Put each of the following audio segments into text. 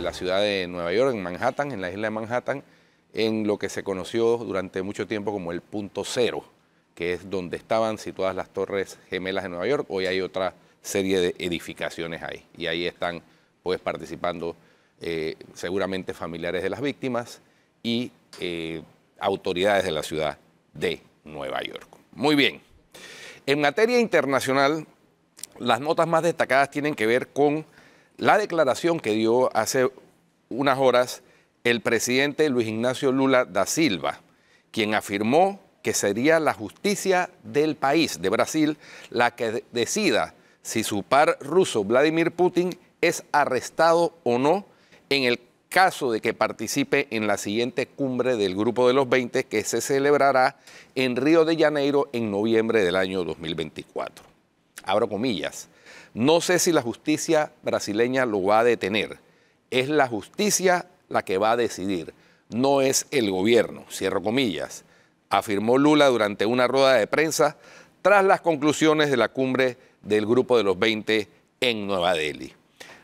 la ciudad de Nueva York, en Manhattan, en la isla de Manhattan, en lo que se conoció durante mucho tiempo como el punto cero, que es donde estaban situadas las torres gemelas de Nueva York. Hoy hay otra serie de edificaciones ahí y ahí están pues participando eh, seguramente familiares de las víctimas y eh, autoridades de la ciudad de Nueva York. Muy bien. En materia internacional, las notas más destacadas tienen que ver con la declaración que dio hace unas horas el presidente Luis Ignacio Lula da Silva, quien afirmó que sería la justicia del país, de Brasil, la que decida si su par ruso, Vladimir Putin, es arrestado o no en el caso de que participe en la siguiente cumbre del Grupo de los 20 que se celebrará en Río de Janeiro en noviembre del año 2024. Abro comillas. No sé si la justicia brasileña lo va a detener. Es la justicia la que va a decidir, no es el gobierno, cierro comillas, afirmó Lula durante una rueda de prensa tras las conclusiones de la cumbre del Grupo de los 20 en Nueva Delhi.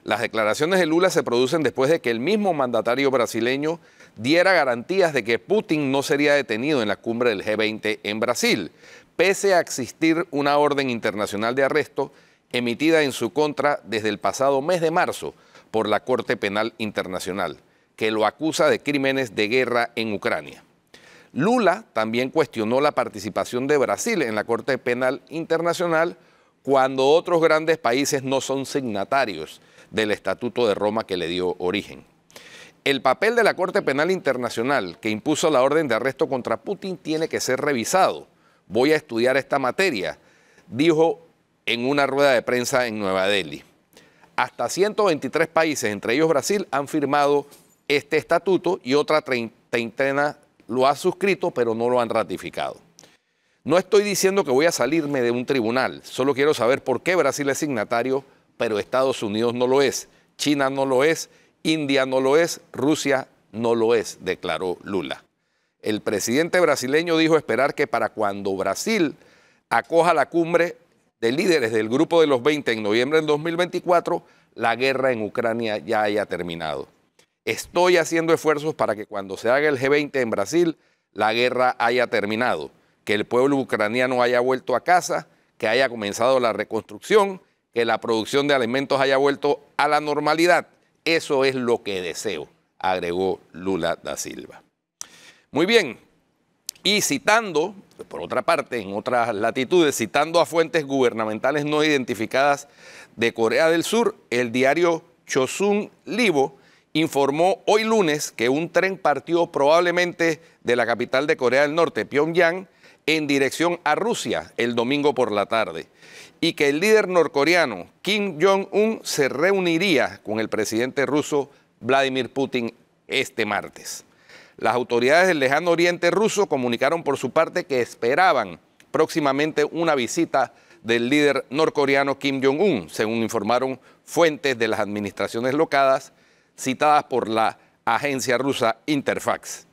Las declaraciones de Lula se producen después de que el mismo mandatario brasileño diera garantías de que Putin no sería detenido en la cumbre del G20 en Brasil, pese a existir una orden internacional de arresto emitida en su contra desde el pasado mes de marzo por la Corte Penal Internacional, que lo acusa de crímenes de guerra en Ucrania. Lula también cuestionó la participación de Brasil en la Corte Penal Internacional cuando otros grandes países no son signatarios del Estatuto de Roma que le dio origen. El papel de la Corte Penal Internacional que impuso la orden de arresto contra Putin tiene que ser revisado. Voy a estudiar esta materia, dijo en una rueda de prensa en Nueva Delhi. Hasta 123 países, entre ellos Brasil, han firmado este estatuto y otra treintena lo ha suscrito, pero no lo han ratificado. No estoy diciendo que voy a salirme de un tribunal, solo quiero saber por qué Brasil es signatario, pero Estados Unidos no lo es, China no lo es, India no lo es, Rusia no lo es, declaró Lula. El presidente brasileño dijo esperar que para cuando Brasil acoja la cumbre de líderes del Grupo de los 20 en noviembre del 2024, la guerra en Ucrania ya haya terminado. Estoy haciendo esfuerzos para que cuando se haga el G20 en Brasil, la guerra haya terminado, que el pueblo ucraniano haya vuelto a casa, que haya comenzado la reconstrucción, que la producción de alimentos haya vuelto a la normalidad. Eso es lo que deseo, agregó Lula da Silva. Muy bien, y citando por otra parte, en otras latitudes, citando a fuentes gubernamentales no identificadas de Corea del Sur, el diario Chosun Libo informó hoy lunes que un tren partió probablemente de la capital de Corea del Norte, Pyongyang, en dirección a Rusia el domingo por la tarde y que el líder norcoreano Kim Jong-un se reuniría con el presidente ruso Vladimir Putin este martes. Las autoridades del lejano oriente ruso comunicaron por su parte que esperaban próximamente una visita del líder norcoreano Kim Jong-un, según informaron fuentes de las administraciones locadas citadas por la agencia rusa Interfax.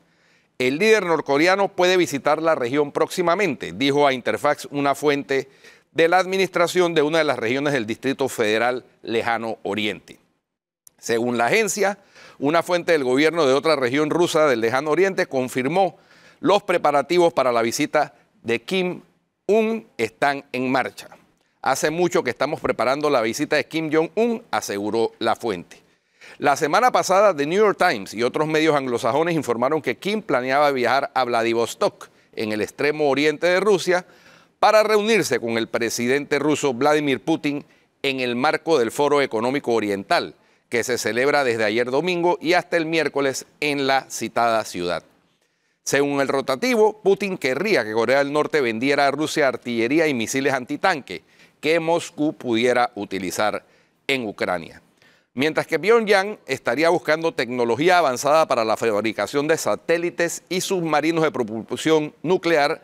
El líder norcoreano puede visitar la región próximamente, dijo a Interfax una fuente de la administración de una de las regiones del Distrito Federal Lejano Oriente. Según la agencia, una fuente del gobierno de otra región rusa del lejano oriente confirmó los preparativos para la visita de Kim jong Un están en marcha. Hace mucho que estamos preparando la visita de Kim Jong-un, aseguró la fuente. La semana pasada, The New York Times y otros medios anglosajones informaron que Kim planeaba viajar a Vladivostok, en el extremo oriente de Rusia, para reunirse con el presidente ruso Vladimir Putin en el marco del Foro Económico Oriental, que se celebra desde ayer domingo y hasta el miércoles en la citada ciudad. Según el rotativo, Putin querría que Corea del Norte vendiera a Rusia artillería y misiles antitanque que Moscú pudiera utilizar en Ucrania. Mientras que Pyongyang estaría buscando tecnología avanzada para la fabricación de satélites y submarinos de propulsión nuclear,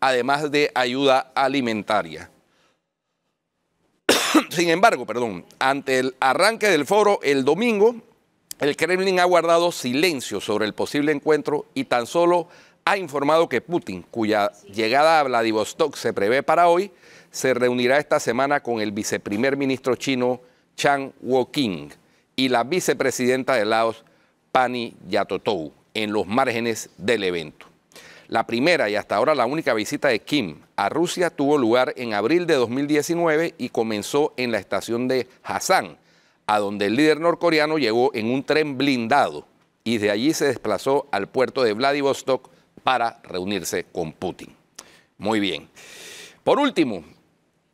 además de ayuda alimentaria sin embargo, perdón, ante el arranque del foro el domingo, el Kremlin ha guardado silencio sobre el posible encuentro y tan solo ha informado que Putin, cuya llegada a Vladivostok se prevé para hoy, se reunirá esta semana con el viceprimer ministro chino Chang Woking y la vicepresidenta de Laos, Pani Yatotou, en los márgenes del evento. La primera y hasta ahora la única visita de Kim a Rusia tuvo lugar en abril de 2019 y comenzó en la estación de Hassan, a donde el líder norcoreano llegó en un tren blindado y de allí se desplazó al puerto de Vladivostok para reunirse con Putin. Muy bien. Por último,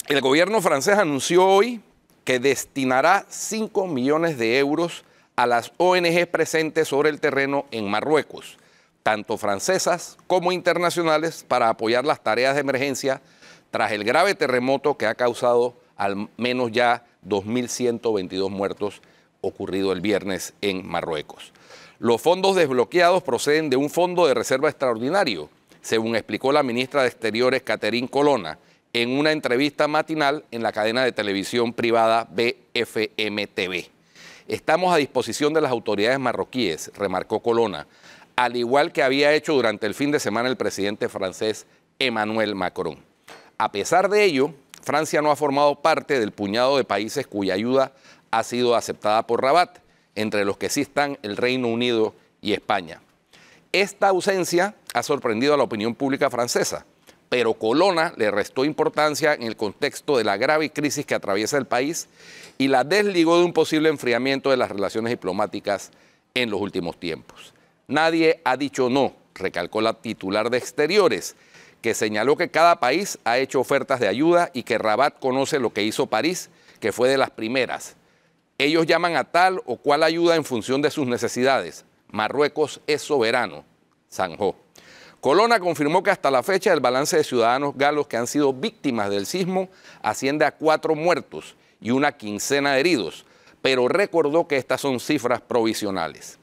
el gobierno francés anunció hoy que destinará 5 millones de euros a las ONG presentes sobre el terreno en Marruecos tanto francesas como internacionales, para apoyar las tareas de emergencia tras el grave terremoto que ha causado al menos ya 2.122 muertos ocurrido el viernes en Marruecos. Los fondos desbloqueados proceden de un fondo de reserva extraordinario, según explicó la ministra de Exteriores, Caterín Colona, en una entrevista matinal en la cadena de televisión privada BFMTV. Estamos a disposición de las autoridades marroquíes, remarcó Colona, al igual que había hecho durante el fin de semana el presidente francés Emmanuel Macron. A pesar de ello, Francia no ha formado parte del puñado de países cuya ayuda ha sido aceptada por Rabat, entre los que sí están el Reino Unido y España. Esta ausencia ha sorprendido a la opinión pública francesa, pero Colona le restó importancia en el contexto de la grave crisis que atraviesa el país y la desligó de un posible enfriamiento de las relaciones diplomáticas en los últimos tiempos. Nadie ha dicho no, recalcó la titular de Exteriores, que señaló que cada país ha hecho ofertas de ayuda y que Rabat conoce lo que hizo París, que fue de las primeras. Ellos llaman a tal o cual ayuda en función de sus necesidades. Marruecos es soberano, zanjó. Colona confirmó que hasta la fecha el balance de ciudadanos galos que han sido víctimas del sismo asciende a cuatro muertos y una quincena de heridos, pero recordó que estas son cifras provisionales.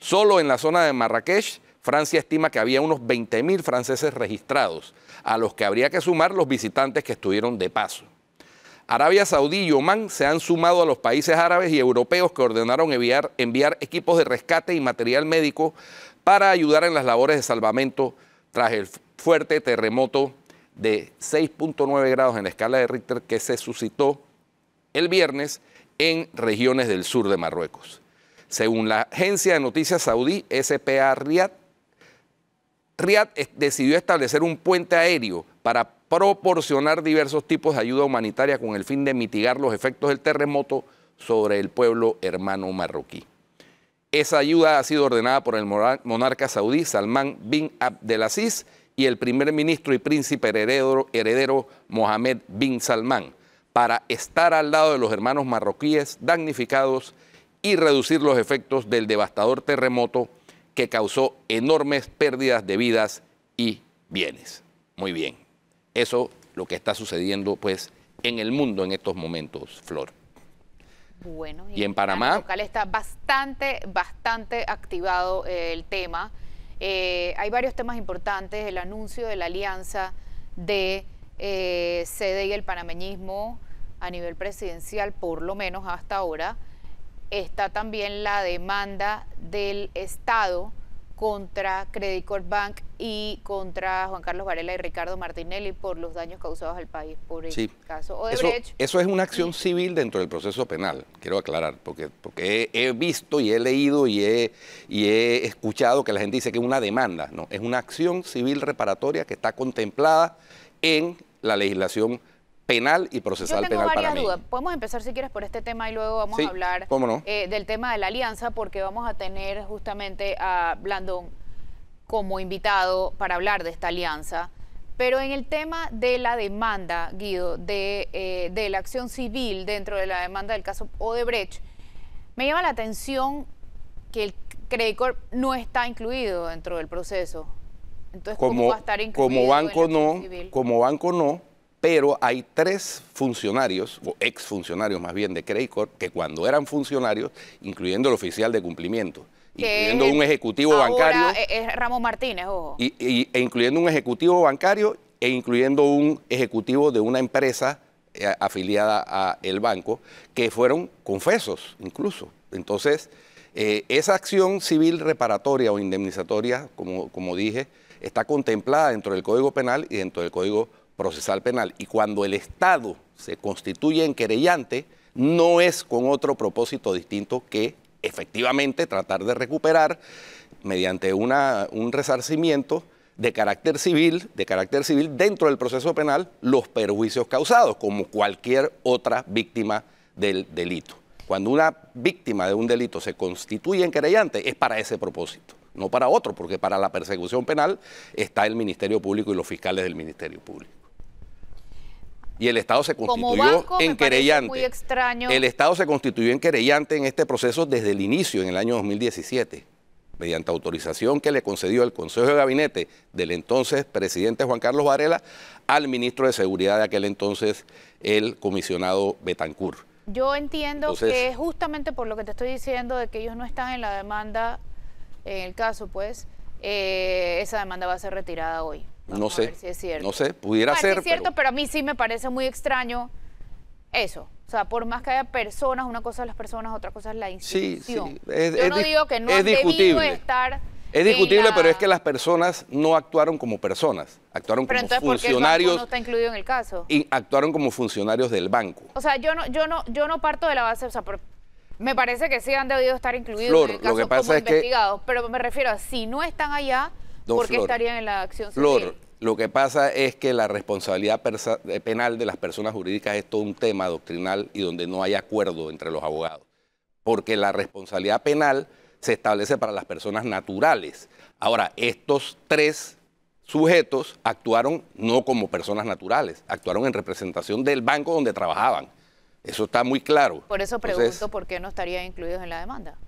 Solo en la zona de Marrakech, Francia estima que había unos 20.000 franceses registrados, a los que habría que sumar los visitantes que estuvieron de paso. Arabia Saudí y Omán se han sumado a los países árabes y europeos que ordenaron enviar, enviar equipos de rescate y material médico para ayudar en las labores de salvamento tras el fuerte terremoto de 6.9 grados en la escala de Richter que se suscitó el viernes en regiones del sur de Marruecos. Según la agencia de noticias saudí SPA Riyadh, Riyadh decidió establecer un puente aéreo para proporcionar diversos tipos de ayuda humanitaria con el fin de mitigar los efectos del terremoto sobre el pueblo hermano marroquí. Esa ayuda ha sido ordenada por el monarca saudí Salman bin Abdelaziz y el primer ministro y príncipe heredero, heredero Mohammed bin Salman para estar al lado de los hermanos marroquíes damnificados y reducir los efectos del devastador terremoto que causó enormes pérdidas de vidas y bienes. Muy bien, eso lo que está sucediendo pues en el mundo en estos momentos, Flor. Bueno, y, en Panamá... local está bastante, bastante activado eh, el tema. Eh, hay varios temas importantes, el anuncio de la alianza de sede eh, y el panameñismo a nivel presidencial, por lo menos hasta ahora está también la demanda del Estado contra Credit Corp Bank y contra Juan Carlos Varela y Ricardo Martinelli por los daños causados al país por el caso Odebrecht. Eso, es una acción civil dentro del proceso penal, quiero aclarar, porque, porque he, visto y he leído y he, y he escuchado que la gente dice que es una demanda. No, es una acción civil reparatoria que está contemplada en la legislación penal y procesal Yo tengo penal varias para dudas. Podemos empezar si quieres por este tema y luego vamos a hablar eh, del tema de la alianza porque vamos a tener justamente a Blandón como invitado para hablar de esta alianza. Pero en el tema de la demanda, Guido, de, eh, la acción civil dentro de la demanda del caso Odebrecht, me llama la atención que el Credit Corp no está incluido dentro del proceso. Entonces, ¿cómo va a estar incluido? Como banco, no, como banco no, pero hay tres funcionarios, o exfuncionarios más bien de Credit que cuando eran funcionarios, incluyendo el oficial de cumplimiento, incluyendo un ejecutivo ahora bancario. E-, es Ramón Martínez, ojo. Y, e incluyendo un ejecutivo bancario e incluyendo un ejecutivo de una empresa eh, afiliada a el banco, que fueron confesos incluso. Entonces, eh, esa acción civil reparatoria o indemnizatoria, como, como dije, está contemplada dentro del Código Penal y dentro del Código procesal penal. Y cuando el Estado se constituye en querellante, no es con otro propósito distinto que efectivamente tratar de recuperar mediante una, un resarcimiento de carácter civil, de carácter civil dentro del proceso penal los perjuicios causados como cualquier otra víctima del delito. Cuando una víctima de un delito se constituye en querellante es para ese propósito, no para otro, porque para la persecución penal está el Ministerio Público y los fiscales del Ministerio Público y el Estado se constituyó en querellante. El Estado se constituyó en querellante en este proceso desde el inicio, en el año 2017, mediante autorización que le concedió el Consejo de Gabinete del entonces presidente Juan Carlos Varela al ministro de Seguridad de aquel entonces, el comisionado Betancur. Yo entiendo que justamente por lo que te estoy diciendo de que ellos no están en la demanda, en el caso pues, eh, esa demanda va a ser retirada hoy no sé. No sé, pudiera ser. es cierto, pero... a mí sí me parece muy extraño eso. O sea, por más que haya personas, una cosa es las personas, otra cosa es la institución. Sí, sí. Es, Yo no digo que no es discutible. Es discutible, pero es que las personas no actuaron como personas, actuaron pero como entonces, funcionarios. ¿por qué no está incluido en el caso? Y actuaron como funcionarios del banco. O sea, yo no, yo no, yo no parto de la base, o sea, me parece que sí han debido estar incluidos lo que pasa como es investigados, que... pero me refiero a si no están allá, ¿Por qué estarían en la acción civil? Flor, lo que pasa es que la responsabilidad eh, penal de las personas jurídicas es todo un tema doctrinal y donde no hay acuerdo entre los abogados. Porque la responsabilidad penal se establece para las personas naturales. Ahora, estos tres sujetos actuaron no como personas naturales, actuaron en representación del banco donde trabajaban. Eso está muy claro. Por eso pregunto por qué no estarían incluidos en la demanda.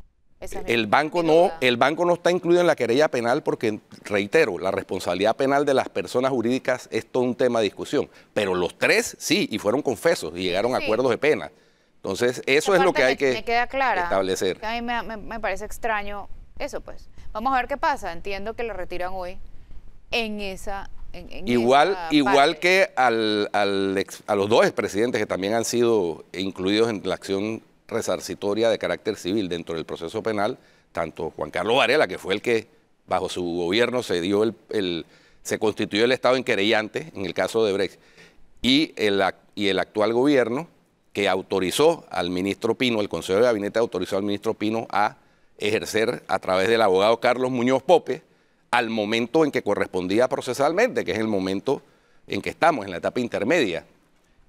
El banco, no, el banco no está incluido en la querella penal porque, reitero, la responsabilidad penal de las personas jurídicas es todo un tema de discusión. Pero los tres sí, y fueron confesos y llegaron a acuerdos de pena. Entonces, eso es lo que hay que establecer. a mí me, parece extraño eso, pues. Vamos a ver qué pasa. Entiendo que lo retiran hoy en esa igual igual que al, a los dos expresidentes que también han sido incluidos en la acción resarcitoria de carácter civil dentro del proceso penal, tanto Juan Carlos Varela, que fue el que bajo su gobierno se dio el, se constituyó el Estado en querellante en el caso de Brecht, y el, y el actual gobierno que autorizó al ministro Pino, el Consejo de Gabinete autorizó al ministro Pino a ejercer a través del abogado Carlos Muñoz Pope al momento en que correspondía procesalmente, que es el momento en que estamos, en la etapa intermedia,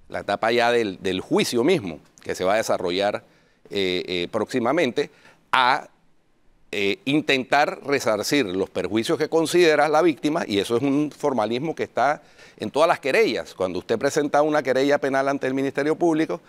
la etapa ya del, del juicio mismo, que se va a desarrollar eh, eh, próximamente, a eh, intentar resarcir los perjuicios que considera la víctima, y eso es un formalismo que está en todas las querellas. Cuando usted presenta una querella penal ante el Ministerio Público,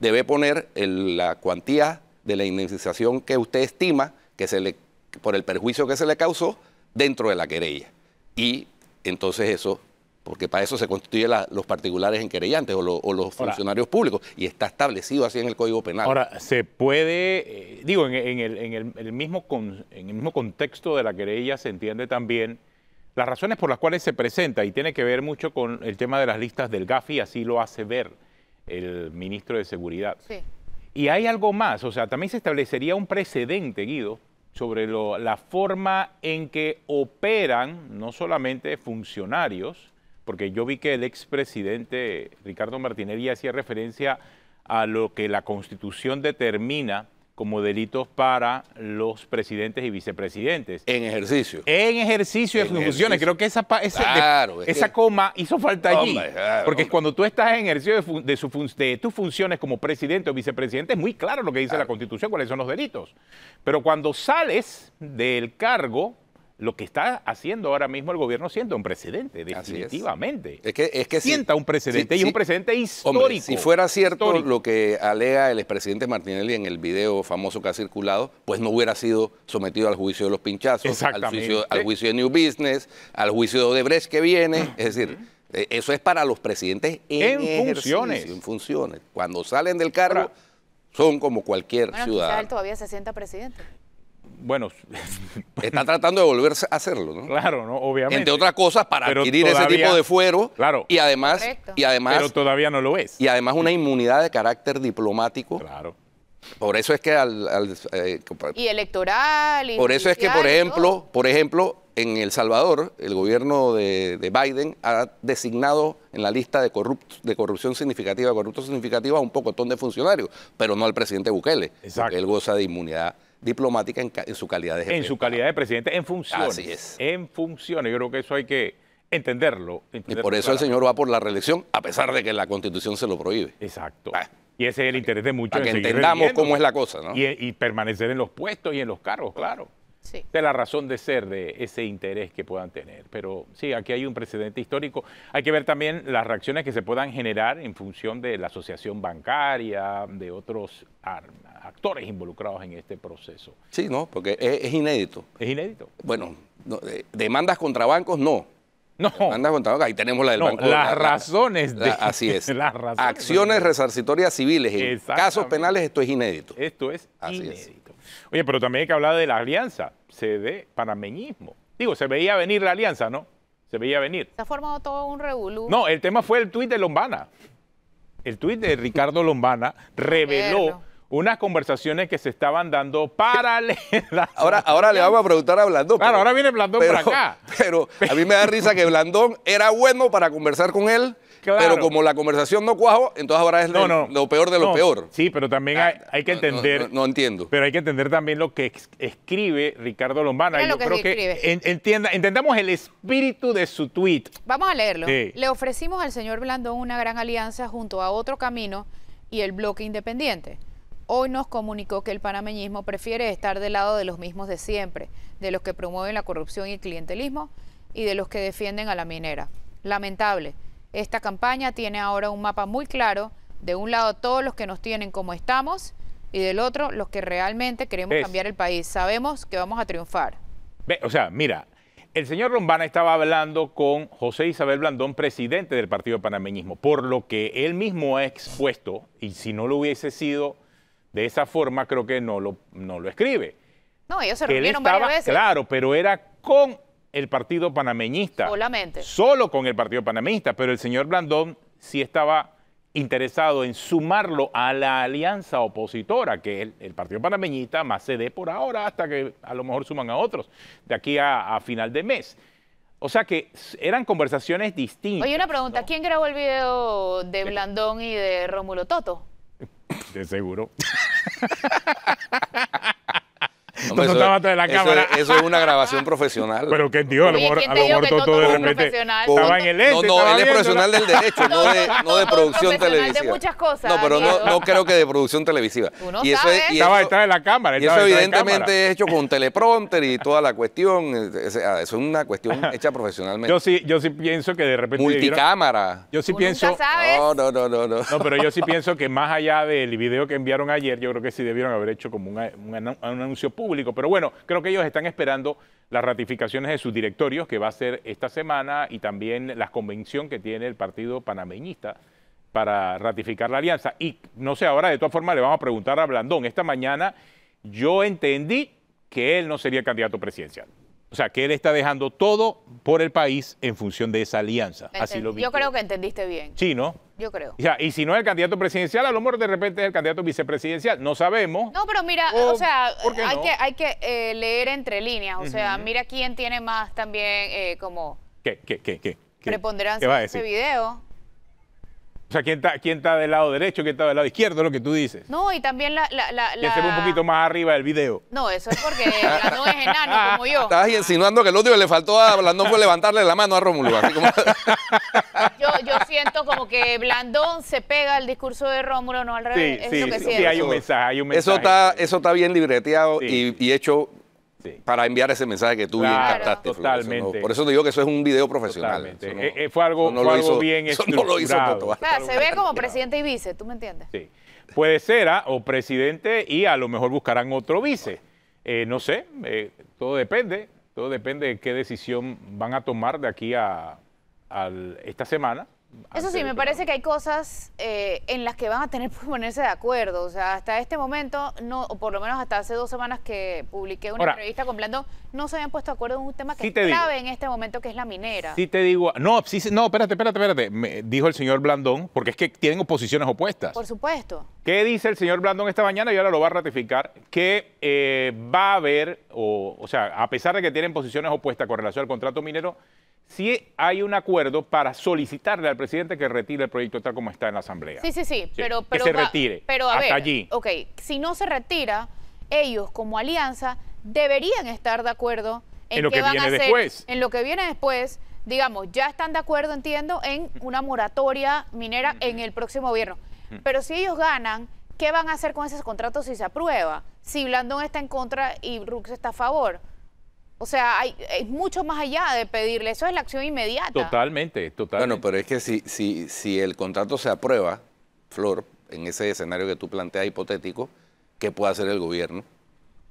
debe poner la cuantía de la indemnización que usted estima que se le, por el perjuicio que se le causó dentro de la querella. Y entonces eso porque para eso se constituyen los particulares en querellantes o, los funcionarios públicos, y está establecido así en el Código Penal. Ahora, se puede, eh, digo, en, el, mismo en, el, mismo contexto de la querella se entiende también las razones por las cuales se presenta, y tiene que ver mucho con el tema de las listas del GAFI, así lo hace ver el ministro de Seguridad. Sí. Y hay algo más, o sea, también se establecería un precedente, Guido, sobre la forma en que operan no solamente funcionarios, porque yo vi que el expresidente Ricardo Martinelli hacía referencia a lo que la Constitución determina como delitos para los presidentes y vicepresidentes. En ejercicio. En ejercicio de funciones. Creo que esa, esa coma hizo falta allí. porque cuando tú estás en ejercicio de, tus funciones como presidente o vicepresidente, es muy claro lo que dice la Constitución, cuáles son los delitos. Pero cuando sales del cargo, lo que está haciendo ahora mismo el gobierno sienta un precedente, definitivamente. que, sienta un precedente y un precedente histórico. si fuera cierto lo que alega el expresidente Martinelli en el video famoso que ha circulado, pues no hubiera sido sometido al juicio de los pinchazos, al juicio, de New Business, al juicio de Odebrecht que viene. Es decir, eh, eso es para los presidentes en, funciones. En funciones. Cuando salen del cargo, son como cualquier bueno, ciudadano. él todavía se sienta presidente bueno... Está tratando de volver a hacerlo, ¿no? Claro, ¿no? obviamente. Entre otras cosas, para adquirir ese tipo de fuero. Claro. Y además, y además... Pero todavía no lo es. Y además una inmunidad de carácter diplomático. Claro. Por eso es que al... Eh, y electoral. por eso es que, por ejemplo, por ejemplo, en El Salvador, el gobierno de, Biden ha designado en la lista de, corrupción significativa, corruptos significativa, a un pocotón de funcionarios, pero no al presidente Bukele, Exacto. él goza de inmunidad diplomática en, su calidad de jefe. En su calidad de presidente, en funciones. Así es. En funciones. Yo creo que eso hay que entenderlo. y por eso el señor va por la reelección, a pesar de que la Constitución se lo prohíbe. Exacto. Ah. Y ese es el interés de muchos. Para que entendamos cómo es la cosa, ¿no? Y, y permanecer en los puestos y en los cargos, claro de la razón de ser de ese interés que puedan tener. Pero sí, aquí hay un precedente histórico. Hay que ver también las reacciones que se puedan generar en función de la asociación bancaria, de otros actores involucrados en este proceso. Sí, no, porque es, inédito. Es inédito. Bueno, eh, demandas contra bancos no. No. Demandas contra bancos, ahí tenemos la del banco. Las razones de. así es. Acciones resarcitorias civiles. casos penales, esto es inédito. Esto es así Es. Oye, pero también hay que hablar de la alianza, se ve panameñismo. Digo, se veía venir la alianza, ¿no? Se veía venir. Se ha formado todo un revolú. No, el tema fue el tuit de Lombana. El tuit de Ricardo Lombana reveló unas conversaciones que se estaban dando paralelas. Ahora, ahora le vamos a preguntar a Blandón. Claro, ahora viene Blandón por acá. Pero a mí me da risa que Blandón era bueno para conversar con él pero como la conversación no cuajo, entonces ahora es lo peor de lo peor. Sí, pero también hay, ah, que entender. No, entiendo. Pero hay que entender también lo que escribe Ricardo Lombana. y creo que entienda, entendamos el espíritu de su tweet. Vamos a leerlo. Le ofrecimos al señor Blandón una gran alianza junto a Otro Camino y el Bloque Independiente. Hoy nos comunicó que el panameñismo prefiere estar del lado de los mismos de siempre, de los que promueven la corrupción y el clientelismo y de los que defienden a la minera. Lamentable esta campaña tiene ahora un mapa muy claro, de un lado todos los que nos tienen como estamos y del otro los que realmente queremos cambiar el país. Sabemos que vamos a triunfar. o sea, mira, el señor Lombana estaba hablando con José Isabel Blandón, presidente del Partido Panameñismo, por lo que él mismo ha expuesto, y si no lo hubiese sido de esa forma, creo que no lo, no lo escribe. No, ellos se reunieron varias veces. Claro, pero era con el partido panameñista. Solamente. Solo con el partido panameñista, pero el señor Blandón sí estaba interesado en sumarlo a la alianza opositora, que es el, partido panameñista, más CD por ahora, hasta que a lo mejor suman a otros, de aquí a, final de mes. O sea que eran conversaciones distintas. Oye, una pregunta, ¿quién grabó el video de Blandón y de Rómulo Toto? De seguro. eso, Es, una grabación profesional. Pero que dios a lo a lo de repente estaba el No, no, él es profesional del derecho, no de, producción televisiva. No, pero ¿eh? no, creo que de producción televisiva. y eso la cámara. eso evidentemente es hecho con teleprompter y toda la cuestión. Ah, eso Es una cuestión hecha profesionalmente. Yo sí, yo sí pienso que de repente... Multicámara. Yo sí pienso... No, no, no, no. No, pero yo sí pienso que más allá del video que enviaron ayer, yo creo que sí debieron haber hecho como un anuncio público pero bueno, creo que ellos están esperando las ratificaciones de sus directorios, que va a ser esta semana, y también la convención que tiene el Partido Panameñista para ratificar la alianza. Y no sé, ahora de todas formas le vamos a preguntar a Blandón. Esta mañana yo entendí que él no sería candidato presidencial. O sea, que él está dejando todo por el país en función de esa alianza. Así lo vi. Yo creo que entendiste bien. Sí, ¿no? Yo creo. O y si no es el candidato presidencial, a lo mejor de repente es el candidato vicepresidencial. No sabemos. No, pero mira, o, sea, hay, que, hay que eh, leer entre líneas. O sea, mira quién tiene más también eh, como... ¿Qué, qué, preponderancia en ese video. O sea, ¿quién está, quién está del lado derecho, quién está del lado izquierdo, lo que tú dices? No, y también la... la, la, la... Que se un poquito más arriba del video. No, eso es porque Blandón es enano, como yo. Estabas insinuando que lo último que le faltó a Blandón fue levantarle la mano a Rómulo. Así como... yo, yo siento como que Blandón se pega al discurso de Rómulo, no al revés. Sí, sí, sí, sí, hay un mensaje, hay un mensaje. Eso está, eso está bien libreteado y hecho para enviar ese mensaje que tú bien captaste. Totalmente. por eso te digo que eso es un video profesional. Eh, eh, fue algo, no bien no lo hizo se ve como presidente y vice, ¿tú me entiendes? Sí. Puede ser, ah, o presidente y a lo mejor buscarán otro vice. Eh, no sé, todo depende. Todo depende de qué decisión van a tomar de aquí a esta semana eso sí, me parece que hay cosas eh, en las que van a tener que ponerse de acuerdo. O sea, hasta este momento, no, o por lo menos hasta hace dos semanas que publiqué una entrevista con Blandón, no se habían puesto de acuerdo en un tema que es clave en este momento, que es la minera. Sí te digo, no, sí, no, espérate, espérate, espérate, me dijo el señor Blandón, porque es que tienen oposiciones opuestas. Por supuesto. ¿Qué dice el señor Blandón esta mañana? Y ahora lo va a ratificar, que eh, va a haber, o, o sea, a pesar de que tienen posiciones opuestas con relación al contrato minero, si hay un acuerdo para solicitarle al presidente que retire el proyecto tal como está en la Asamblea. Sí, sí, sí, pero, Que se retire. Pero a ver, allí. Ok, si no se retira, ellos como alianza deberían estar de acuerdo en, lo que viene después. En lo que viene después, digamos, ya están de acuerdo, entiendo, en una moratoria minera mm. en el próximo gobierno. Mm. Pero si ellos ganan, ¿qué van a hacer con esos contratos si se aprueba? Si Blandón está en contra y Rux está a favor. O sea, es mucho más allá de pedirle, eso es la acción inmediata. Totalmente, totalmente. Bueno, pero es que si, si, si el contrato se aprueba, Flor, en ese escenario que tú planteas hipotético, ¿qué puede hacer el gobierno?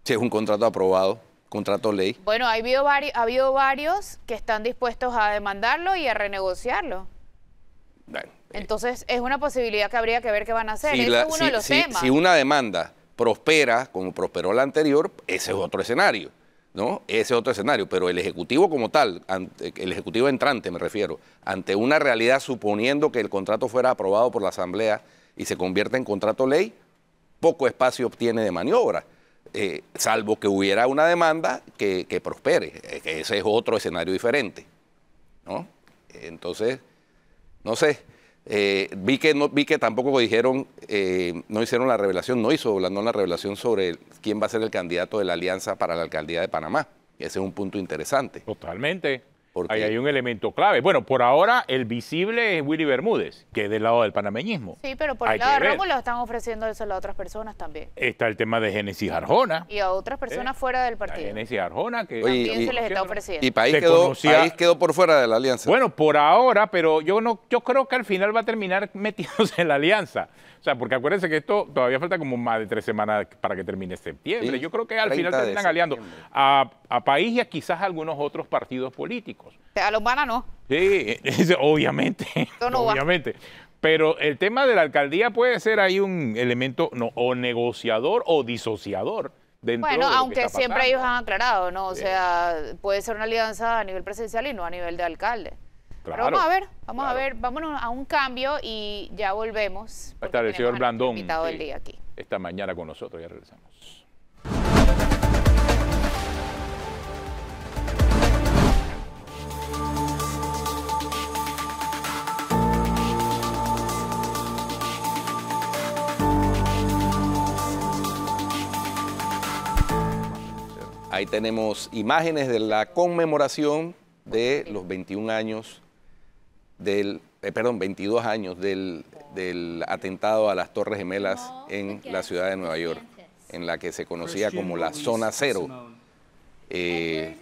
Si es un contrato aprobado, contrato ley. Bueno, ha habido, varios, que están dispuestos a demandarlo y a renegociarlo. Eh. Entonces, es una posibilidad que habría que ver qué van a hacer. uno de los temas. si una demanda prospera como prosperó la anterior, ese es otro escenario. ¿no? Ese otro escenario, pero el Ejecutivo como tal, el Ejecutivo entrante me refiero, ante una realidad suponiendo que el contrato fuera aprobado por la Asamblea y se convierta en contrato ley, poco espacio obtiene de maniobra, eh, salvo que hubiera una demanda que, prospere, ese es otro escenario diferente, ¿no? Entonces, no sé, eh, vi, que no, vi que tampoco dijeron, eh, no hicieron la revelación, no hizo no la revelación sobre quién va a ser el candidato de la alianza para la alcaldía de Panamá. Ese es un punto interesante. Totalmente. Ahí hay un elemento clave. Bueno, por ahora el visible es Willy Bermúdez, que es del lado del panameñismo. Sí, pero por el lado de Rómulo están ofreciendo eso a otras personas también. Está el tema de Génesis Arjona. Y a otras personas fuera del partido. Génesis Arjona, que también se les está ofreciendo. Y país quedó, quedó, por fuera de la alianza. Bueno, por ahora, pero yo no, yo creo que al final va a terminar metiéndose en la alianza. O sea, porque acuérdense que esto todavía falta como más de tres semanas para que termine septiembre. Yo creo que al final terminan aliando a, País y a quizás algunos otros partidos políticos. A los van no. Sí, obviamente. obviamente. Pero el tema de la alcaldía puede ser ahí un elemento no, o negociador o disociador. Dentro bueno, aunque siempre ellos han aclarado, ¿no? O sea, puede ser una alianza a nivel presidencial y no a nivel de alcalde. Pero vamos a ver, vamos a ver, vámonos a un cambio y ya volvemos. Va a el señor Blandón día aquí. esta mañana con nosotros, ya regresamos. Ahí tenemos imágenes de la conmemoración de los 21 años del, eh, perdón, 22 años del, atentado a las Torres Gemelas en la ciudad de Nueva York, en la que se conocía como la Zona Cero. Eh,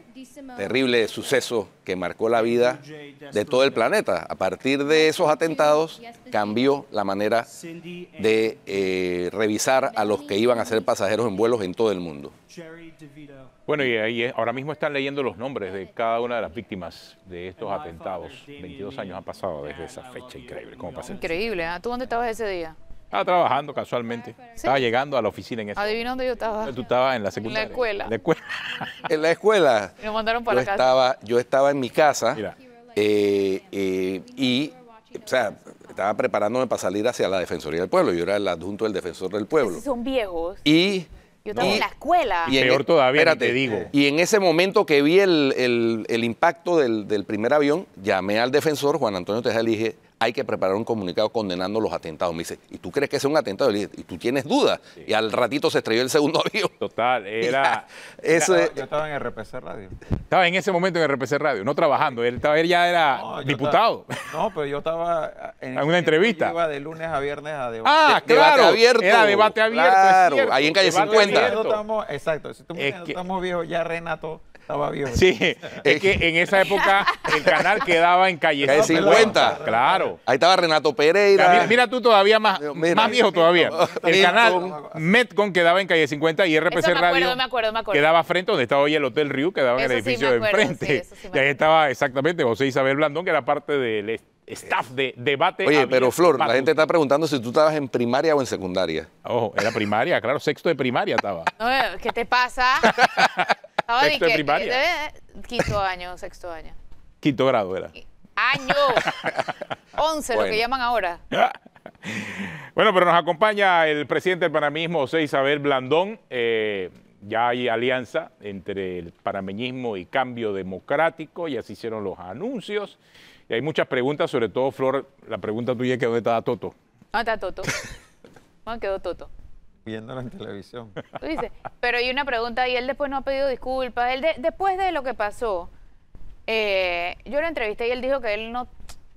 terrible suceso que marcó la vida de todo el planeta. A partir de esos atentados cambió la manera de eh, revisar a los que iban a ser pasajeros en vuelos en todo el mundo. Bueno, y ahí ahora mismo están leyendo los nombres de cada una de las víctimas de estos atentados. 22 años han pasado desde esa fecha, increíble. ¿Cómo pasó? Increíble, ¿eh? ¿tú dónde estabas ese día? Estaba trabajando casualmente. Ah, estaba llegando a la oficina en esa. Adivina dónde yo estaba. Tú estabas en la secundaria. En la escuela. en la escuela. Me mandaron para yo Estaba, yo estaba en mi casa. Eh, eh, y, o sea, estaba preparándome para salir hacia la Defensoría del Pueblo. Yo era el adjunto del Defensor del Pueblo. son viejos. Y... Yo estaba en la escuela. Y Peor e- todavía, te digo. Y en ese momento que vi el, impacto del, primer avión, llamé al defensor, Juan Antonio Tejada, y dije, hay que preparar un comunicado condenando los atentados. Me dice, ¿y tú crees que es un atentado? Le dije, ¿y tú tienes dudas? Y al ratito se estrelló el segundo avión. Total, era... yo estaba en RPC Radio. Estaba en ese momento en RPC Radio, no trabajando. Él, estaba, ya era diputado. no, pero yo estaba... Ah, en, una entrevista. Yo iba de lunes a viernes a ah, debate. Ah, claro. Debate abierto. Era debate abierto, claro, Ahí en calle 50. exacto. Si tú estamos viejos ya, Renato Sí, es que en esa época el canal quedaba en calle, 50. Claro. Ahí estaba Renato Pereira. Mira, tú todavía más, viejo todavía. El canal Metcon quedaba en calle 50 y RPC Radio quedaba frente donde estaba hoy el Hotel Río, quedaba en el edificio de enfrente. y ahí estaba exactamente José Isabel Blandón, que era parte del este staff de debate. Oye, pero Flor, la gente está preguntando si tú estabas en primaria o en secundaria. Oh, era primaria, claro, sexto de primaria estaba. ¿Qué te pasa? sexto de, primaria. Eh, eh, quinto año, sexto año. Quinto grado era. Año. Once, lo que llaman ahora. bueno, pero nos acompaña el presidente del panamismo, José Isabel Blandón. Eh, ya hay alianza entre el panameñismo y cambio democrático, ya se hicieron los anuncios. Y hay muchas preguntas, sobre todo, Flor, la pregunta tuya es que dónde está Toto. Ah, está Toto. bueno quedó Toto. Viéndolo en televisión. Tú dices, pero hay una pregunta y él después no ha pedido disculpas. Él después de lo que pasó, eh, yo lo entrevisté y él dijo que él no,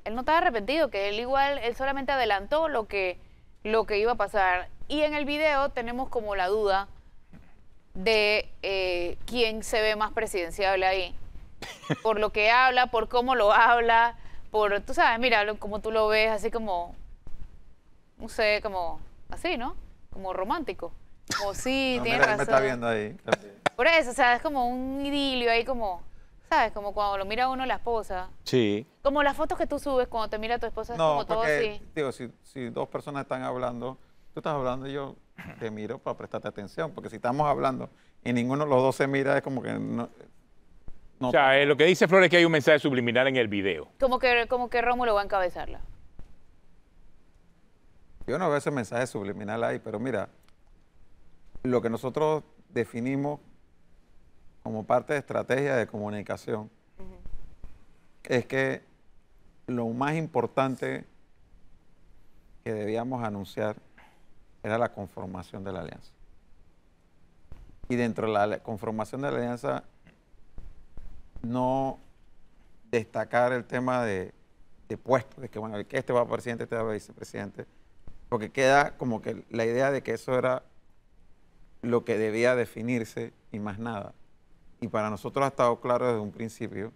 él no estaba arrepentido, que él igual, él solamente adelantó lo que, lo que iba a pasar. Y en el video tenemos como la duda de eh, quién se ve más presidencial ahí. Por lo que habla, por cómo lo habla, por, tú sabes, mira, como tú lo ves, así como, no sé, como así, ¿no? Como romántico. Como sí, tiene razón. Me está viendo ahí. Por eso, o sea, es como un idilio ahí como, ¿sabes? Como cuando lo mira uno la esposa. Sí. Como las fotos que tú subes cuando te mira tu esposa, no, es como todo así. Digo, si, si dos personas están hablando, tú estás hablando y yo te miro para prestarte atención, porque si estamos hablando y ninguno de los dos se mira, es como que no, o sea, pues. eh, lo que dice Flores es que hay un mensaje subliminal en el video. Como que, como que Rómulo va a encabezarla. Yo no veo ese mensaje subliminal ahí, pero mira, lo que nosotros definimos como parte de estrategia de comunicación es que lo más importante que debíamos anunciar era la conformación de la alianza. Y dentro de la conformación de la alianza no destacar el tema de, de puestos, de que bueno, el que este va presidente, este va a vicepresidente, porque queda como que la idea de que eso era lo que debía definirse y más nada. Y para nosotros ha estado claro desde un principio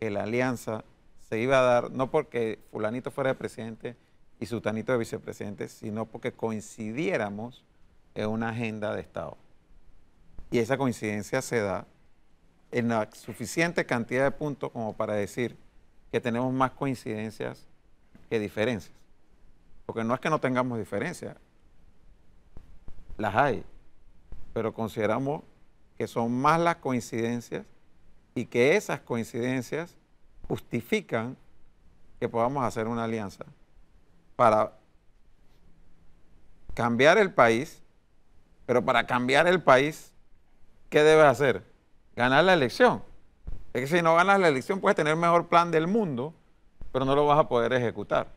que la alianza se iba a dar no porque fulanito fuera de presidente y sutanito de vicepresidente, sino porque coincidiéramos en una agenda de Estado. Y esa coincidencia se da en la suficiente cantidad de puntos como para decir que tenemos más coincidencias que diferencias. Porque no es que no tengamos diferencias, las hay, pero consideramos que son más las coincidencias y que esas coincidencias justifican que podamos hacer una alianza para cambiar el país, pero para cambiar el país, ¿qué debe hacer? ganar la elección. Es que si no ganas la elección puedes tener el mejor plan del mundo, pero no lo vas a poder ejecutar.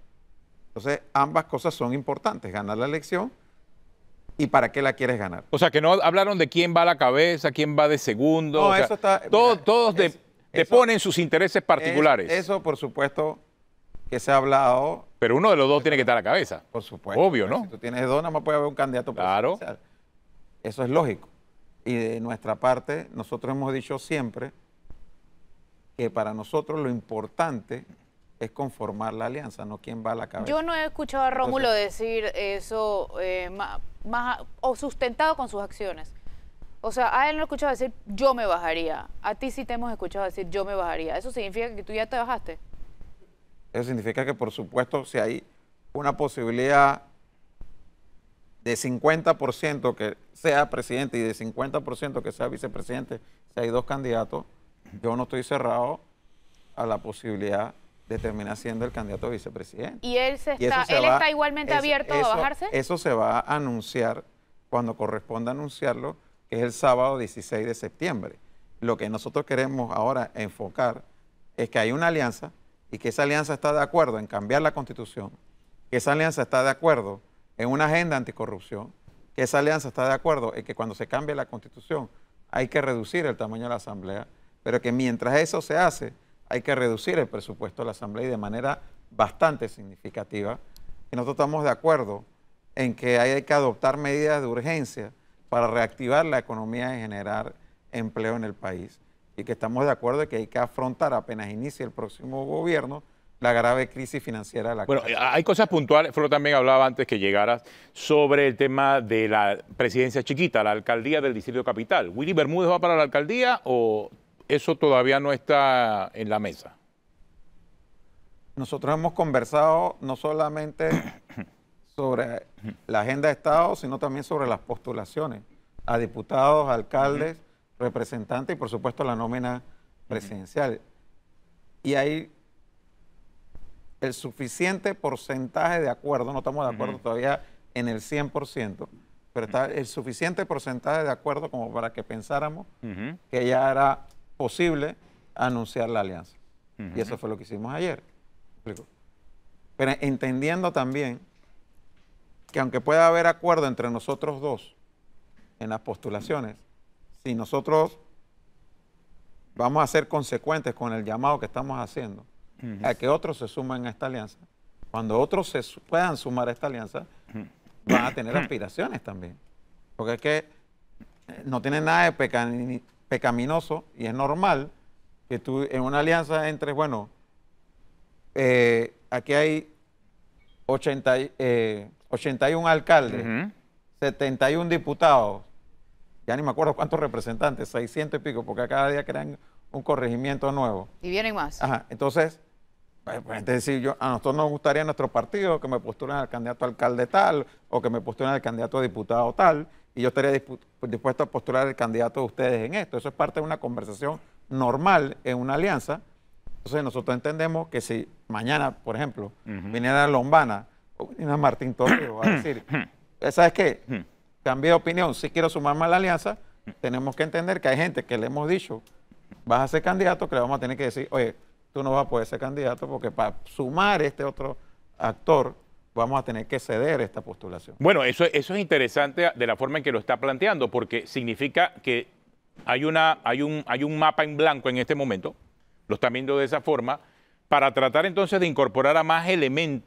Entonces ambas cosas son importantes, ganar la elección y para qué la quieres ganar. O sea, que no hablaron de quién va a la cabeza, quién va de segundo. No, eso está... todos te ponen sus intereses particulares. eso, por supuesto, que se ha hablado. Pero uno de los dos tiene que estar a la cabeza. Por supuesto. Obvio, ¿no? Si tú tienes dos, nada más puede haber un candidato Claro. Eso es lógico y de nuestra parte, nosotros hemos dicho siempre que para nosotros lo importante es conformar la alianza, no quién va a la cabeza. Yo no he escuchado a Rómulo decir eso eh, más, o sustentado con sus acciones. O sea, a él no he escuchado decir yo me bajaría. A ti sí te hemos escuchado decir yo me bajaría. ¿Eso significa que tú ya te bajaste? Eso significa que, por supuesto, si hay una posibilidad de 50% que sea presidente y de 50% que sea vicepresidente, si hay dos candidatos, yo no estoy cerrado a la posibilidad de terminar siendo el candidato a vicepresidente. ¿Y él, está, igualmente abierto a bajarse? Eso se va a anunciar cuando corresponda anunciarlo, que es el sábado 16 de septiembre. Lo que nosotros queremos ahora enfocar es que hay una alianza y que esa alianza está de acuerdo en cambiar la constitución, que esa alianza está de acuerdo en una agenda anticorrupción, que esa alianza está de acuerdo en que cuando se cambie la constitución hay que reducir el tamaño de la asamblea, pero que mientras eso se hace hay que reducir el presupuesto de la asamblea y de manera bastante significativa. Y nosotros estamos de acuerdo en que hay que adoptar medidas de urgencia para reactivar la economía y generar empleo en el país. Y que estamos de acuerdo en que hay que afrontar apenas inicie el próximo gobierno la grave crisis financiera la Bueno, eh, hay cosas puntuales, Flor también hablaba antes que llegaras sobre el tema de la presidencia chiquita, la alcaldía del distrito capital. ¿Willy Bermúdez va para la alcaldía o eso todavía no está en la mesa? Nosotros hemos conversado no solamente sobre la agenda de Estado, sino también sobre las postulaciones a diputados, alcaldes, representantes y por supuesto la nómina presidencial. Y hay el suficiente porcentaje de acuerdo, no estamos de acuerdo todavía en el 100%, pero está el suficiente porcentaje de acuerdo como para que pensáramos que ya era posible anunciar la alianza. Y eso fue lo que hicimos ayer. Pero entendiendo también que aunque pueda haber acuerdo entre nosotros dos en las postulaciones, si nosotros vamos a ser consecuentes con el llamado que estamos haciendo, a que otros se suman a esta alianza. Cuando otros se puedan sumar a esta alianza, van a tener aspiraciones también. Porque es que eh, no tiene nada de pecaminoso y es normal que tú en una alianza entre, bueno, eh, aquí hay 80, 81 eh, alcaldes, 71 diputados, ya ni me acuerdo cuántos representantes, 600 y pico, porque cada día crean un corregimiento nuevo. Y vienen más. Ajá, entonces, pues, pues, es decir, yo, a nosotros nos gustaría nuestro partido que me postulen al candidato alcalde tal o que me postulen al candidato diputado tal y yo estaría pues, dispuesto a postular al candidato de ustedes en esto. Eso es parte de una conversación normal en una alianza. Entonces nosotros entendemos que si mañana, por ejemplo, uh a viniera Lombana o viniera Martín Torrio a decir, eh, ¿sabes qué? Cambié de opinión, si quiero sumarme a la alianza, tenemos que entender que hay gente que le hemos dicho, vas a ser candidato, que le vamos a tener que decir, oye, tú no vas a poder ser candidato porque para sumar este otro actor vamos a tener que ceder esta postulación. Bueno, eso, eso es interesante de la forma en que lo está planteando, porque significa que hay, una, hay, un, hay un mapa en blanco en este momento, lo está viendo de esa forma, para tratar entonces de incorporar a más,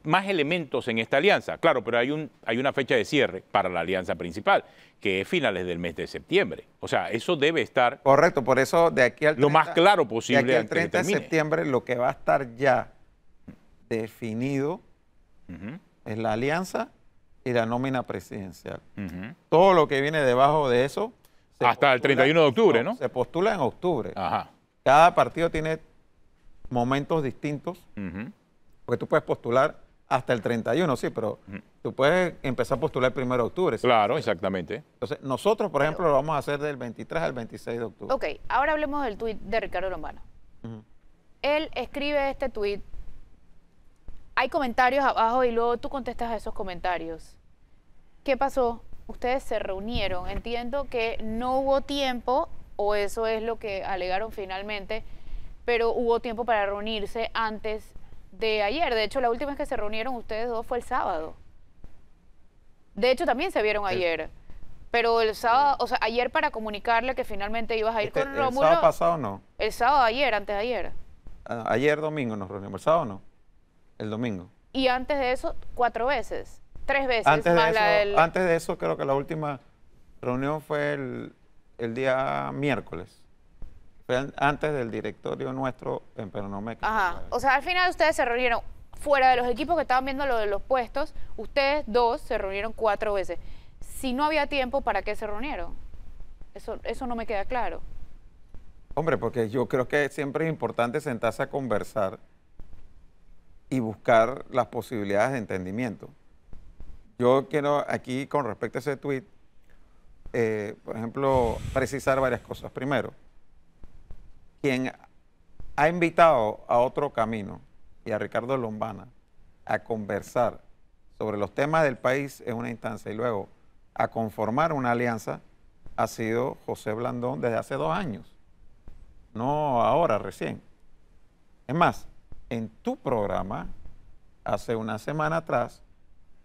más elementos en esta alianza. Claro, pero hay, una fecha de cierre para la alianza principal, que es finales del mes de septiembre. O sea, eso debe estar... Correcto, por eso de aquí al lo más claro posible. De 30 de septiembre lo que va a estar ya definido es la alianza y la nómina presidencial. Todo lo que viene debajo de eso... Hasta el 31 de octubre, ¿no? Se postula en octubre. Ajá. Cada partido tiene momentos distintos, porque tú puedes postular hasta el 31, sí, pero tú puedes empezar a postular el 1 de octubre. Claro, exactamente. Entonces, nosotros, por ejemplo, lo vamos a hacer del 23 al 26 de octubre. Ok, ahora hablemos del tweet de Ricardo Lombano. Él escribe este tweet hay comentarios abajo y luego tú contestas a esos comentarios. ¿Qué pasó? Ustedes se reunieron, entiendo que no hubo tiempo, o eso es lo que alegaron finalmente, pero hubo tiempo para reunirse antes de ayer. De hecho, la última vez que se reunieron ustedes dos fue el sábado. De hecho, también se vieron ayer. Pero el sábado, o sea, ayer para comunicarle que finalmente ibas a ir este, con Rómulo. ¿El sábado pasado no? El sábado ayer, antes de ayer. Ah, ayer domingo nos reunimos, el sábado no, el domingo. Y antes de eso, cuatro veces, tres veces. Antes, de, eso, creo que la última reunión fue el día miércoles antes del directorio nuestro en no Ajá. O sea, al final ustedes se reunieron fuera de los equipos que estaban viendo lo de los puestos, ustedes dos se reunieron cuatro veces. Si no había tiempo, ¿para qué se reunieron? Eso, eso no me queda claro. Hombre, porque yo creo que siempre es importante sentarse a conversar y buscar las posibilidades de entendimiento. Yo quiero aquí, con respecto a ese tweet, eh, por ejemplo, precisar varias cosas. Primero, quien ha invitado a otro camino y a Ricardo Lombana a conversar sobre los temas del país en una instancia y luego a conformar una alianza ha sido José Blandón desde hace dos años, no ahora recién. Es más, en tu programa, hace una semana atrás,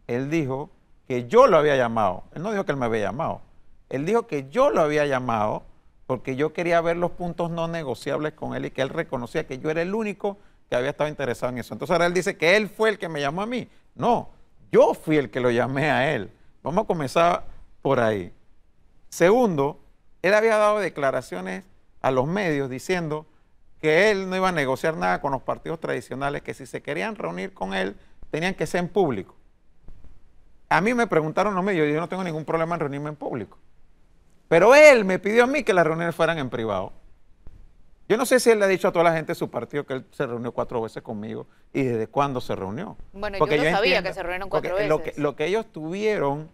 él dijo que yo lo había llamado, él no dijo que él me había llamado, él dijo que yo lo había llamado porque yo quería ver los puntos no negociables con él y que él reconocía que yo era el único que había estado interesado en eso. Entonces ahora él dice que él fue el que me llamó a mí. No, yo fui el que lo llamé a él. Vamos a comenzar por ahí. Segundo, él había dado declaraciones a los medios diciendo que él no iba a negociar nada con los partidos tradicionales, que si se querían reunir con él, tenían que ser en público. A mí me preguntaron los medios, yo no tengo ningún problema en reunirme en público. Pero él me pidió a mí que las reuniones fueran en privado. Yo no sé si él le ha dicho a toda la gente de su partido que él se reunió cuatro veces conmigo y desde cuándo se reunió. Bueno, porque yo no sabía que se reunieron cuatro veces. Lo que, ellos tuvieron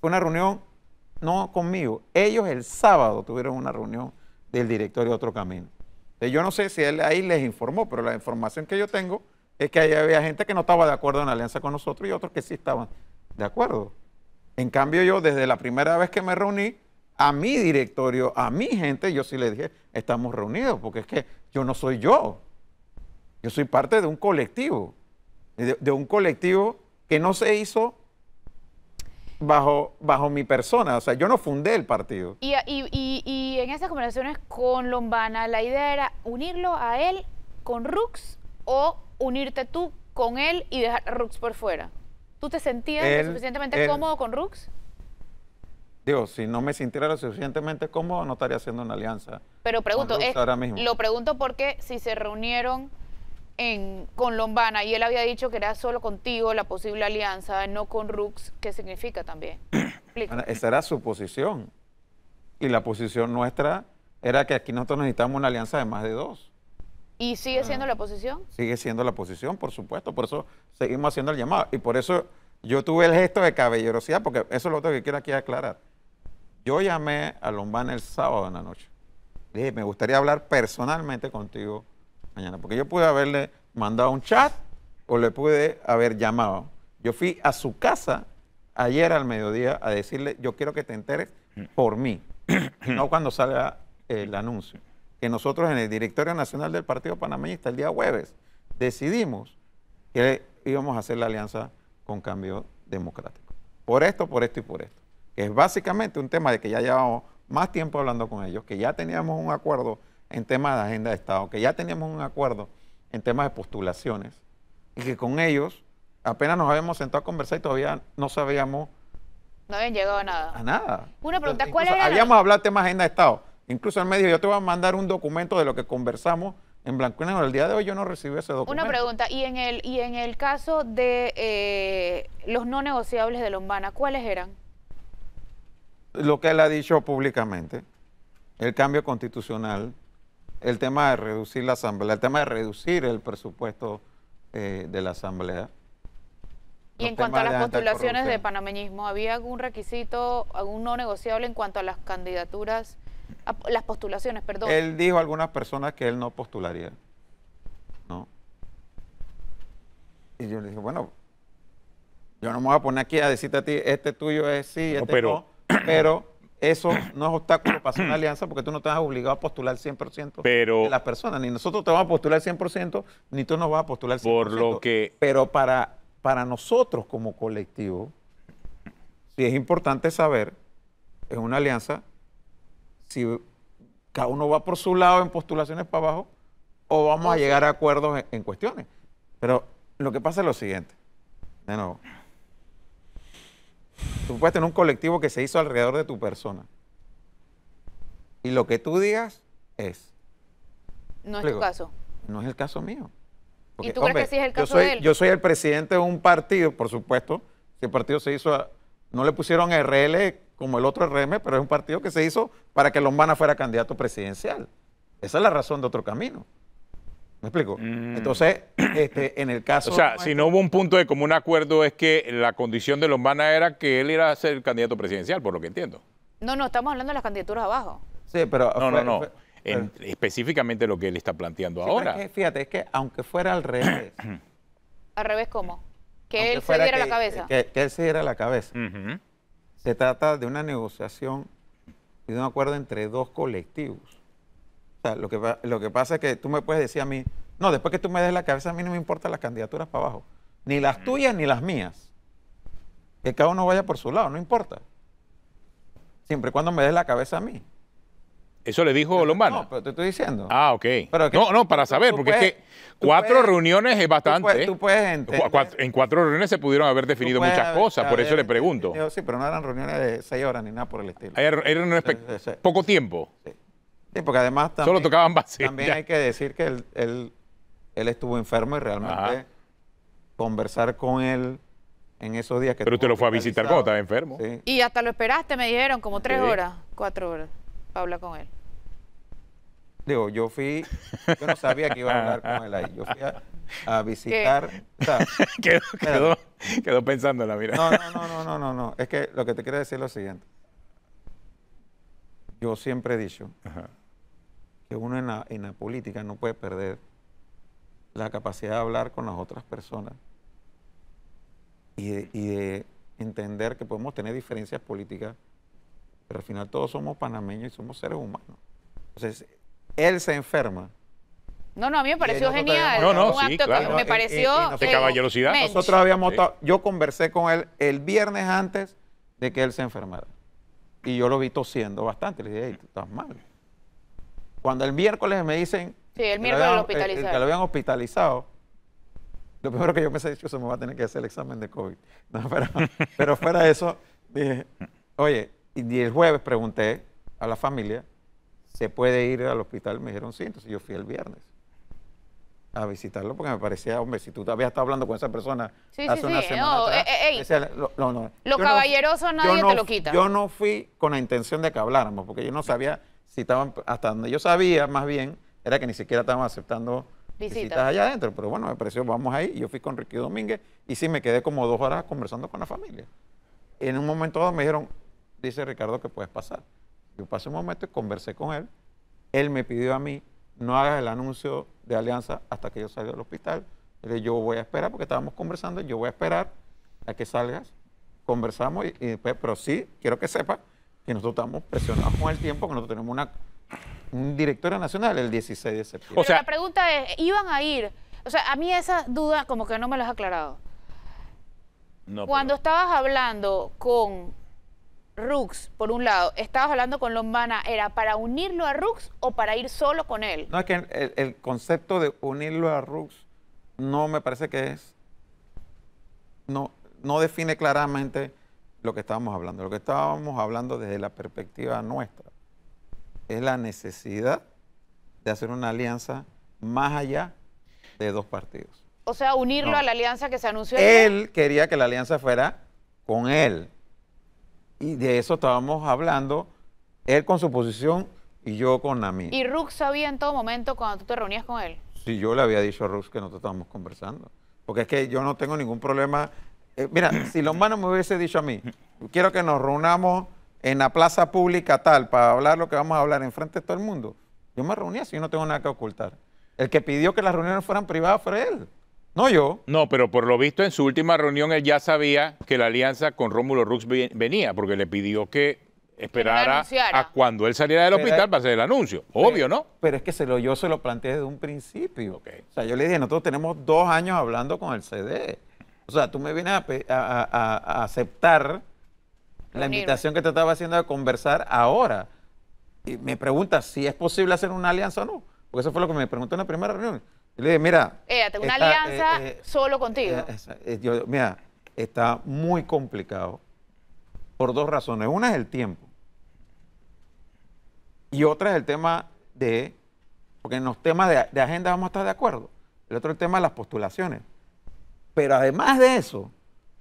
fue una reunión, no conmigo, ellos el sábado tuvieron una reunión del directorio de Otro Camino. Eh, yo no sé si él ahí les informó, pero la información que yo tengo es que ahí había gente que no estaba de acuerdo en la alianza con nosotros y otros que sí estaban de acuerdo. En cambio yo, desde la primera vez que me reuní, a mi directorio, a mi gente, yo sí le dije, estamos reunidos, porque es que yo no soy yo. Yo soy parte de un colectivo, de, un colectivo que no se hizo bajo, bajo mi persona. O sea, yo no fundé el partido. Y, y en esas conversaciones con Lombana, la idea era unirlo a él con Rux o unirte tú con él y dejar a Rux por fuera. ¿Tú te sentías lo suficientemente cómodo con Rux? Digo, si no me sintiera lo suficientemente cómodo, no estaría haciendo una alianza. Pero pregunto, lo pregunto porque si se reunieron con Lombana y él había dicho que era solo contigo la posible alianza, no con Rux, ¿qué significa también? esa era su posición. Y la posición nuestra era que aquí nosotros necesitamos una alianza de más de dos. ¿Y sigue siendo la posición? Sigue siendo la posición, por supuesto. Por eso seguimos haciendo el llamado. Y por eso yo tuve el gesto de caballerosidad, porque eso es lo otro que quiero aquí aclarar. Yo llamé a Lombana el sábado en la noche. Le dije, me gustaría hablar personalmente contigo mañana, porque yo pude haberle mandado un chat o le pude haber llamado. Yo fui a su casa ayer al mediodía a decirle, yo quiero que te enteres por mí, no cuando salga el anuncio que nosotros en el Directorio Nacional del Partido Panameñista el día jueves decidimos que íbamos a hacer la alianza con cambio democrático. Por esto, por esto y por esto. Que es básicamente un tema de que ya llevamos más tiempo hablando con ellos, que ya teníamos un acuerdo en temas de agenda de Estado, que ya teníamos un acuerdo en temas de postulaciones y que con ellos apenas nos habíamos sentado a conversar y todavía no sabíamos. No habían llegado a nada. A nada. Una pregunta, ¿cuál era? Habíamos hablado de temas de agenda de Estado Incluso él medio, yo te voy a mandar un documento de lo que conversamos en blanco y El día de hoy yo no recibí ese documento. Una pregunta, y en el, y en el caso de eh, los no negociables de Lombana, ¿cuáles eran? Lo que él ha dicho públicamente, el cambio constitucional, el tema de reducir la asamblea, el tema de reducir el presupuesto eh, de la asamblea. Y en cuanto a las postulaciones de panameñismo, ¿había algún requisito, algún no negociable en cuanto a las candidaturas las postulaciones, perdón. Él dijo a algunas personas que él no postularía. ¿No? Y yo le dije, bueno, yo no me voy a poner aquí a decirte a ti, este tuyo es sí, este no. Pero, eso no es obstáculo para hacer una alianza porque tú no estás obligado a postular 100% de las personas. Ni nosotros te vamos a postular 100%, ni tú nos vas a postular 100%. Por lo que... Pero para, para nosotros como colectivo, sí es importante saber es una alianza si cada uno va por su lado en postulaciones para abajo o vamos a llegar a acuerdos en, cuestiones. Pero lo que pasa es lo siguiente. De nuevo, tú puedes tener un colectivo que se hizo alrededor de tu persona. Y lo que tú digas es. No es tu caso. No es el caso mío. ¿Y tú crees que sí es el caso yo soy, de él? Yo soy el presidente de un partido, por supuesto. Si el partido se hizo a, no le pusieron RL como el otro RM, pero es un partido que se hizo para que Lombana fuera candidato presidencial. Esa es la razón de otro camino. ¿Me explico? Mm. Entonces, este, en el caso... O sea, si no hubo un punto de común acuerdo es que la condición de Lombana era que él era a ser candidato presidencial, por lo que entiendo. No, no, estamos hablando de las candidaturas abajo. Sí, pero... No, no, no. específicamente lo que él está planteando ahora. fíjate, es que aunque fuera al revés... ¿Al revés cómo? Que él se diera la cabeza. Que, él se diera la cabeza. Se trata de una negociación y de un acuerdo entre dos colectivos. O sea, lo que, lo que pasa es que tú me puedes decir a mí, no, después que tú me des la cabeza, a mí no me importan las candidaturas para abajo. Ni las tuyas ni las mías. Que cada uno vaya por su lado, no importa. Siempre y cuando me des la cabeza a mí. Eso le dijo Lombana. No, pero te estoy diciendo. Ah, ok. no, no, para saber, porque es que cuatro reuniones es bastante. Tú puedes, en cuatro reuniones se pudieron haber definido muchas cosas, por eso le pregunto. sí, pero no eran reuniones de seis horas ni nada por el estilo. Era poco tiempo. Sí. porque además también. Solo tocaban base. También hay que decir que él, él, estuvo enfermo y realmente conversar con él en esos días que. Pero usted lo fue a visitar cuando estaba enfermo. Y hasta lo esperaste, me dijeron, como tres horas, cuatro horas, para hablar con él. Digo, yo fui, yo no sabía que iba a hablar con él ahí. Yo fui a, visitar. quedó, pensando quedó, la mira. No, no, no, no, no, no, Es que lo que te quiero decir es lo siguiente. Yo siempre he dicho que uno en la, política no puede perder la capacidad de hablar con las otras personas y y de entender que podemos tener diferencias políticas, pero al final todos somos panameños y somos seres humanos. Entonces, él se enferma. No, no, a mí me pareció genial. No, no, sí, claro. me pareció. de caballerosidad. Nosotros habíamos. Yo conversé con él el viernes antes de que él se enfermara. Y yo lo vi tosiendo bastante. Le dije, hey, tú estás mal. Cuando el miércoles me dicen. Sí, el miércoles lo, hospitalizaron. que lo habían hospitalizado. Lo primero que yo pensé es que se me va a tener que hacer el examen de COVID. pero, pero fuera de eso, dije, oye, y el jueves pregunté a la familia ¿se puede ir al hospital? Me dijeron sí, entonces yo fui el viernes a visitarlo porque me parecía, hombre, si tú habías estado hablando con esa persona hace una semana atrás, lo, no, lo caballeroso nadie te lo quita. Yo no fui con la intención de que habláramos porque yo no sabía si estaban, hasta donde yo sabía más bien, era que ni siquiera estaban aceptando visitas, allá adentro, pero bueno, me pareció, vamos ahí, yo fui con Ricky Domínguez y sí me quedé como dos horas conversando con la familia. En un momento dado me dijeron, dice Ricardo que puedes pasar. Yo pasé un momento y conversé con él. Él me pidió a mí, no hagas el anuncio de alianza hasta que yo salga del hospital. Yo voy a esperar, porque estábamos conversando, yo voy a esperar a que salgas. Conversamos, y, pero sí, quiero que sepa que nosotros estamos presionados con el tiempo, que nosotros tenemos una, un nacional el 16 de septiembre. o sea, la pregunta es, ¿iban a ir? O sea, a mí esas dudas como que no me las has aclarado. Cuando estabas hablando con Rux, por un lado, estabas hablando con Lombana, ¿era para unirlo a Rux o para ir solo con él? No, es que el, concepto de unirlo a Rux no me parece que es. No, no define claramente lo que estábamos hablando. Lo que estábamos hablando desde la perspectiva nuestra es la necesidad de hacer una alianza más allá de dos partidos. O sea, unirlo a la alianza que se anunció. Él quería que la alianza fuera con él y de eso estábamos hablando, él con su posición y yo con la mía. ¿Y Rux sabía en todo momento cuando tú te reunías con él? Sí, yo le había dicho a Rux que nosotros estábamos conversando, porque es que yo no tengo ningún problema. Eh, mira, si los manos me hubiese dicho a mí, quiero que nos reunamos en la plaza pública tal para hablar lo que vamos a hablar enfrente de todo el mundo, yo me reunía si yo no tengo nada que ocultar. El que pidió que las reuniones fueran privadas fue él. No yo. No, pero por lo visto en su última reunión él ya sabía que la alianza con Rómulo Rux venía, porque le pidió que esperara a cuando él saliera del hospital para hacer el anuncio. Obvio, ¿no? Pero es que se lo, yo se lo planteé desde un principio. O sea, yo le dije, nosotros tenemos dos años hablando con el CD. O sea, tú me vienes a, aceptar la invitación que te estaba haciendo de conversar ahora. Y me preguntas si es posible hacer una alianza o no. Porque eso fue lo que me preguntó en la primera reunión le mira. Eh, una eh, alianza eh, solo contigo. mira, está muy complicado por dos razones. Una es el tiempo. Y otra es el tema de. Porque en los temas de, agenda vamos a estar de acuerdo. El otro es el tema de las postulaciones. Pero además de eso,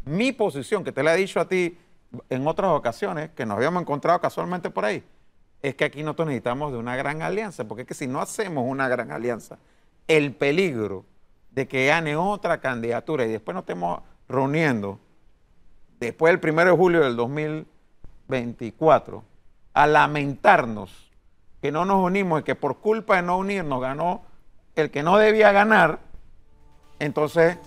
mi posición, que te la he dicho a ti en otras ocasiones, que nos habíamos encontrado casualmente por ahí, es que aquí nosotros necesitamos de una gran alianza, porque es que si no hacemos una gran alianza el peligro de que gane otra candidatura y después nos estemos reuniendo después del 1 de julio del 2024 a lamentarnos que no nos unimos y que por culpa de no unirnos ganó el que no debía ganar, entonces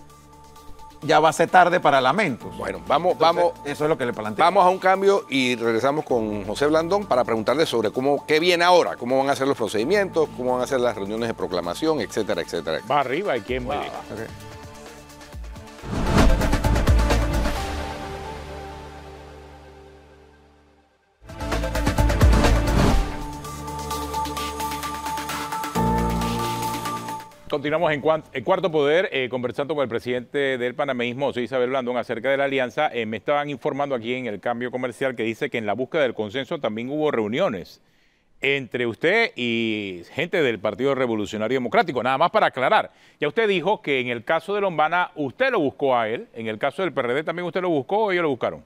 ya va a ser tarde para lamentos. Bueno, vamos, vamos. Eso es lo que le planteamos Vamos a un cambio y regresamos con José Blandón para preguntarle sobre cómo, qué viene ahora, cómo van a ser los procedimientos, cómo van a ser las reuniones de proclamación, etcétera, etcétera. Va arriba y quién va. Continuamos en, Cuarto Poder eh, conversando con el presidente del panameísmo, José Isabel Blandón, acerca de la alianza. Eh, me estaban informando aquí en el cambio comercial que dice que en la búsqueda del consenso también hubo reuniones entre usted y gente del Partido Revolucionario Democrático. Nada más para aclarar, ya usted dijo que en el caso de Lombana usted lo buscó a él, en el caso del PRD también usted lo buscó o ellos lo buscaron.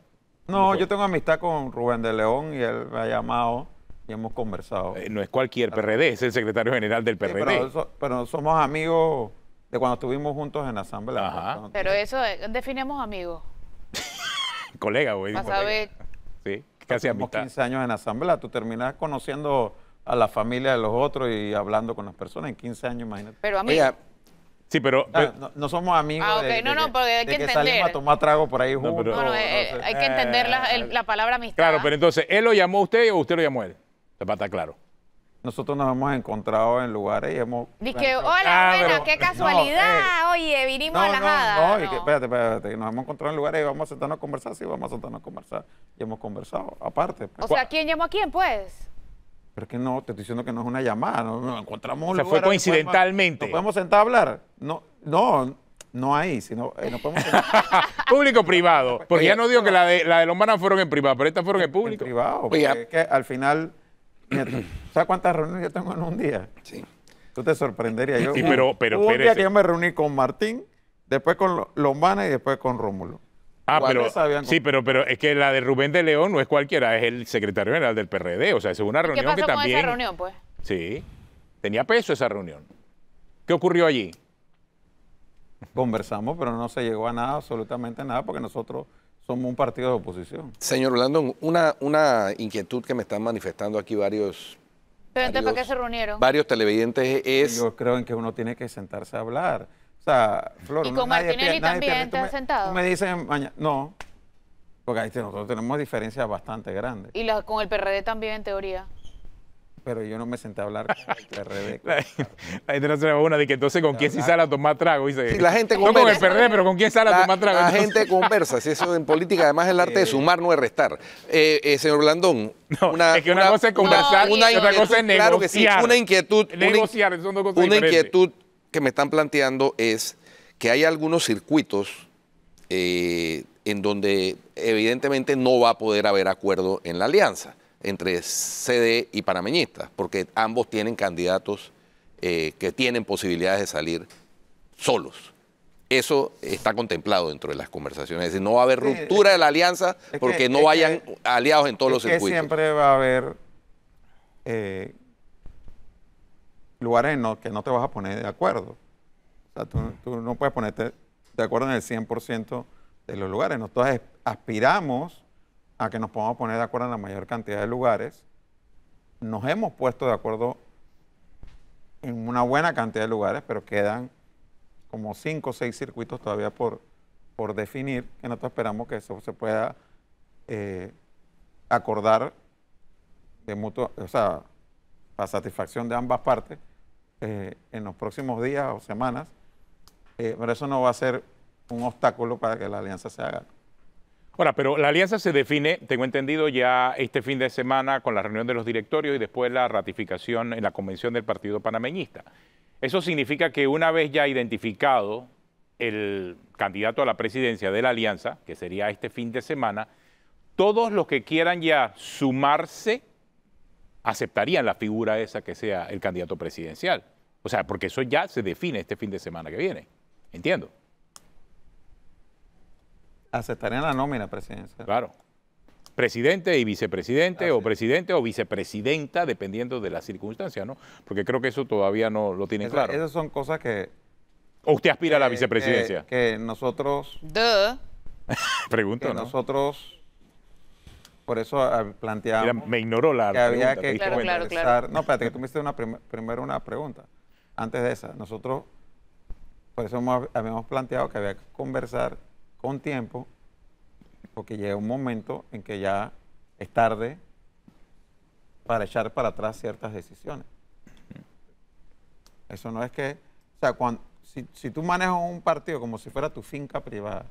No, yo tengo amistad con Rubén de León y él me ha llamado y hemos conversado. Eh, no es cualquier PRD, es el secretario general del PRD. pero, somos amigos de cuando estuvimos juntos en Asamblea. pero eso, eh, definimos amigos. colega, güey. a Sí, casi 15 años en Asamblea, tú terminas conociendo a la familia de los otros y hablando con las personas en 15 años, imagínate. Pero a mí. Sí, pero, ah, no, somos amigos. Ah, no, no, porque hay que, salimos a tomar trago por ahí juntos. Eh, hay que entender la, la, palabra amistad. Claro, pero entonces, ¿él lo llamó a usted o usted lo llamó a él? Para estar claro. Nosotros nos hemos encontrado en lugares y hemos... Dice, hola, ah, qué casualidad, eh, oye, vinimos a la jada. No, no. espérate, espérate, nos hemos encontrado en lugares y vamos a sentarnos a conversar, sí, vamos a sentarnos a conversar. Y hemos conversado, aparte. Pues. O sea, ¿quién llamó a quién, pues? Pero es que no, te estoy diciendo que no es una llamada, nos encontramos... O Se fue coincidentalmente. ¿Nos podemos sentar a hablar? No, no, no ahí, sino eh, público privado, porque ya no digo que la de la de Lombana fueron en privado, pero estas fueron en público. En privado, porque es que al final ¿Sabes cuántas reuniones yo tengo en un día? Sí. Tú te sorprenderías. Yo, pero, un día que yo me reuní con Martín, después con Lombana y después con Rómulo. Ah, pero, sí, pero, es que la de Rubén de León no es cualquiera, es el secretario general del PRD. O sea, es una reunión ¿Qué pasó con esa reunión, pues? Sí, tenía peso esa reunión. ¿Qué ocurrió allí? Conversamos, pero no se llegó a nada, absolutamente nada, porque nosotros somos un partido de oposición. Señor Orlando, una, una inquietud que me están manifestando aquí varios... ¿Pero varios, para qué se reunieron? Varios televidentes es... Yo creo en que uno tiene que sentarse a hablar. O sea, Flor, y con Martinelli también te has sentado. me dicen mañana, no, porque ahí nosotros tenemos diferencias bastante grandes. Y la, con el PRD también, en teoría pero yo no me senté a hablar con el PRD. la, gente no se va una de que entonces con quién sí sale a tomar trago. no con el PRD, pero con quién sale a tomar trago. La gente conversa, si eso en política además el arte de sumar, no es restar. Eh, eh, señor Blandón, una, es que una, cosa es conversar otra cosa es negociar. Claro una inquietud, inquietud que me están planteando es que hay algunos circuitos eh, en donde evidentemente no va a poder haber acuerdo en la alianza entre CD y panameñistas, porque ambos tienen candidatos eh, que tienen posibilidades de salir solos. Eso está contemplado dentro de las conversaciones. Es decir, no va a haber ruptura de la alianza porque no vayan aliados en todos los circuitos. Siempre va a haber eh, lugares en los que no te vas a poner de acuerdo. O tú no puedes ponerte de acuerdo en el 100% de los lugares. Nosotros aspiramos a que nos podamos poner de acuerdo en la mayor cantidad de lugares. Nos hemos puesto de acuerdo en una buena cantidad de lugares, pero quedan como cinco o seis circuitos todavía por, por definir, que nosotros esperamos que eso se pueda eh, acordar de mutuo, o sea, para satisfacción de ambas partes eh, en los próximos días o semanas, eh, pero eso no va a ser un obstáculo para que la alianza se haga. Bueno, pero la alianza se define, tengo entendido, ya este fin de semana con la reunión de los directorios y después la ratificación en la convención del Partido Panameñista. Eso significa que una vez ya identificado el candidato a la presidencia de la alianza, que sería este fin de semana, todos los que quieran ya sumarse aceptarían la figura esa que sea el candidato presidencial. O sea, porque eso ya se define este fin de semana que viene. Entiendo aceptarían la nómina presidencial. Claro. Presidente y vicepresidente, o presidente o vicepresidenta, dependiendo de las circunstancias, ¿no? Porque creo que eso todavía no lo tienen claro. Esas son cosas que. usted aspira a la vicepresidencia? Que, nosotros. Duh. Pregunto, Nosotros. Por eso ah, planteamos. Mira, me ignoró la que había que claro, No, espérate, que tú me hiciste una primero una pregunta. Antes de esa, nosotros, por eso habíamos planteado que había que conversar con tiempo, porque llega un momento en que ya es tarde para echar para atrás ciertas decisiones. Eso no es que, o sea, cuando, si, tú manejas un partido como si fuera tu finca privada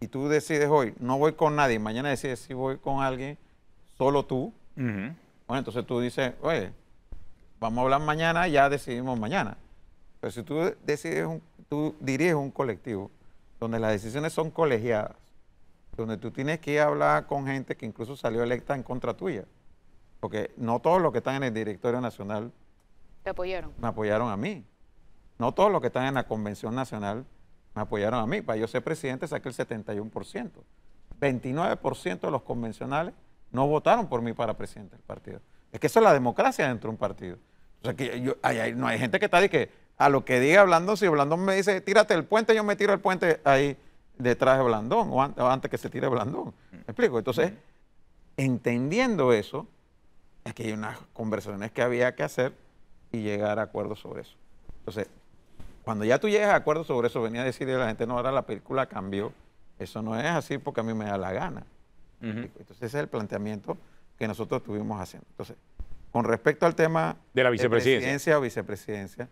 y tú decides hoy, no voy con nadie, mañana decides si voy con alguien, solo tú, bueno, entonces tú dices, oye, vamos a hablar mañana, ya decidimos mañana. Pero si tú decides, tú diriges un colectivo donde las decisiones son colegiadas, donde tú tienes que hablar con gente que incluso salió electa en contra tuya, porque no todos los que están en el directorio nacional apoyaron. Me apoyaron a mí. No todos los que están en la convención nacional me apoyaron a mí. Para yo ser presidente saqué el 71%. 29% de los convencionales no votaron por mí para presidente del partido. Es que eso es la democracia dentro de un partido. O sea, que no hay gente que está de que a lo que diga Blandón, si Blandón me dice, tírate el puente, yo me tiro el puente ahí detrás de Blandón, o, antes que se tire Blandón. Mm. ¿Me explico? Entonces, mm. entendiendo eso, es que hay unas conversaciones que había que hacer y llegar a acuerdos sobre eso. Entonces, cuando ya tú llegas a acuerdos sobre eso, venía a decirle a la gente, no, ahora la película cambió. Eso no es así porque a mí me da la gana. Entonces, ese es el planteamiento que nosotros estuvimos haciendo. Entonces, con respecto al tema de la vicepresidencia. presidencia o vicepresidencia,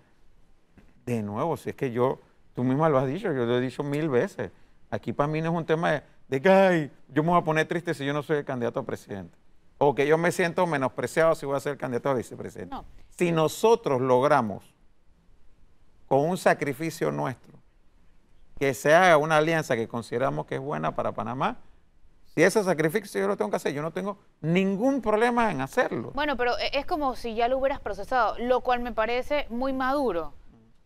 de nuevo, si es que yo, tú misma lo has dicho, yo lo he dicho mil veces. Aquí para mí no es un tema de, que yo me voy a poner triste si yo no soy el candidato a presidente. O que yo me siento menospreciado si voy a ser el candidato a vicepresidente. Si nosotros logramos, con un sacrificio nuestro, que se haga una alianza que consideramos que es buena para Panamá, si ese sacrificio yo lo tengo que hacer, yo no tengo ningún problema en hacerlo. Bueno, pero e, es como si ya lo hubieras procesado, lo cual me parece muy maduro.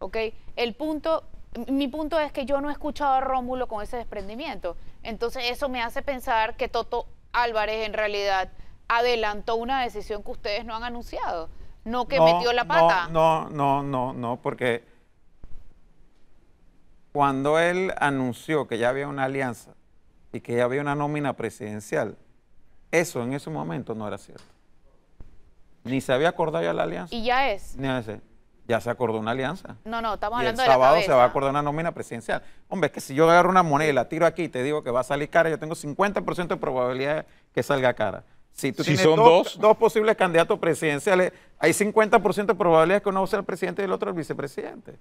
¿ok? El punto, mi punto es que yo no he escuchado a Rómulo con ese desprendimiento. Entonces eso me hace pensar que Toto Álvarez en realidad adelantó una decisión que ustedes no han anunciado, no que metió la pata. No, no, no, no, no, porque cuando él anunció que ya había una alianza y que ya había una nómina presidencial, eso en ese momento no era cierto. Ni se había acordado ya la alianza. Y ya es. Ni a ya se acordó una alianza. No, no, estamos hablando de El sábado se va a acordar una nómina presidencial. Hombre, es que si yo agarro una moneda tiro aquí y te digo que va a salir cara, yo tengo 50% de probabilidad que salga cara. Si tú son dos, dos, posibles candidatos presidenciales, hay 50% de probabilidad que uno sea el presidente y el otro el vicepresidente.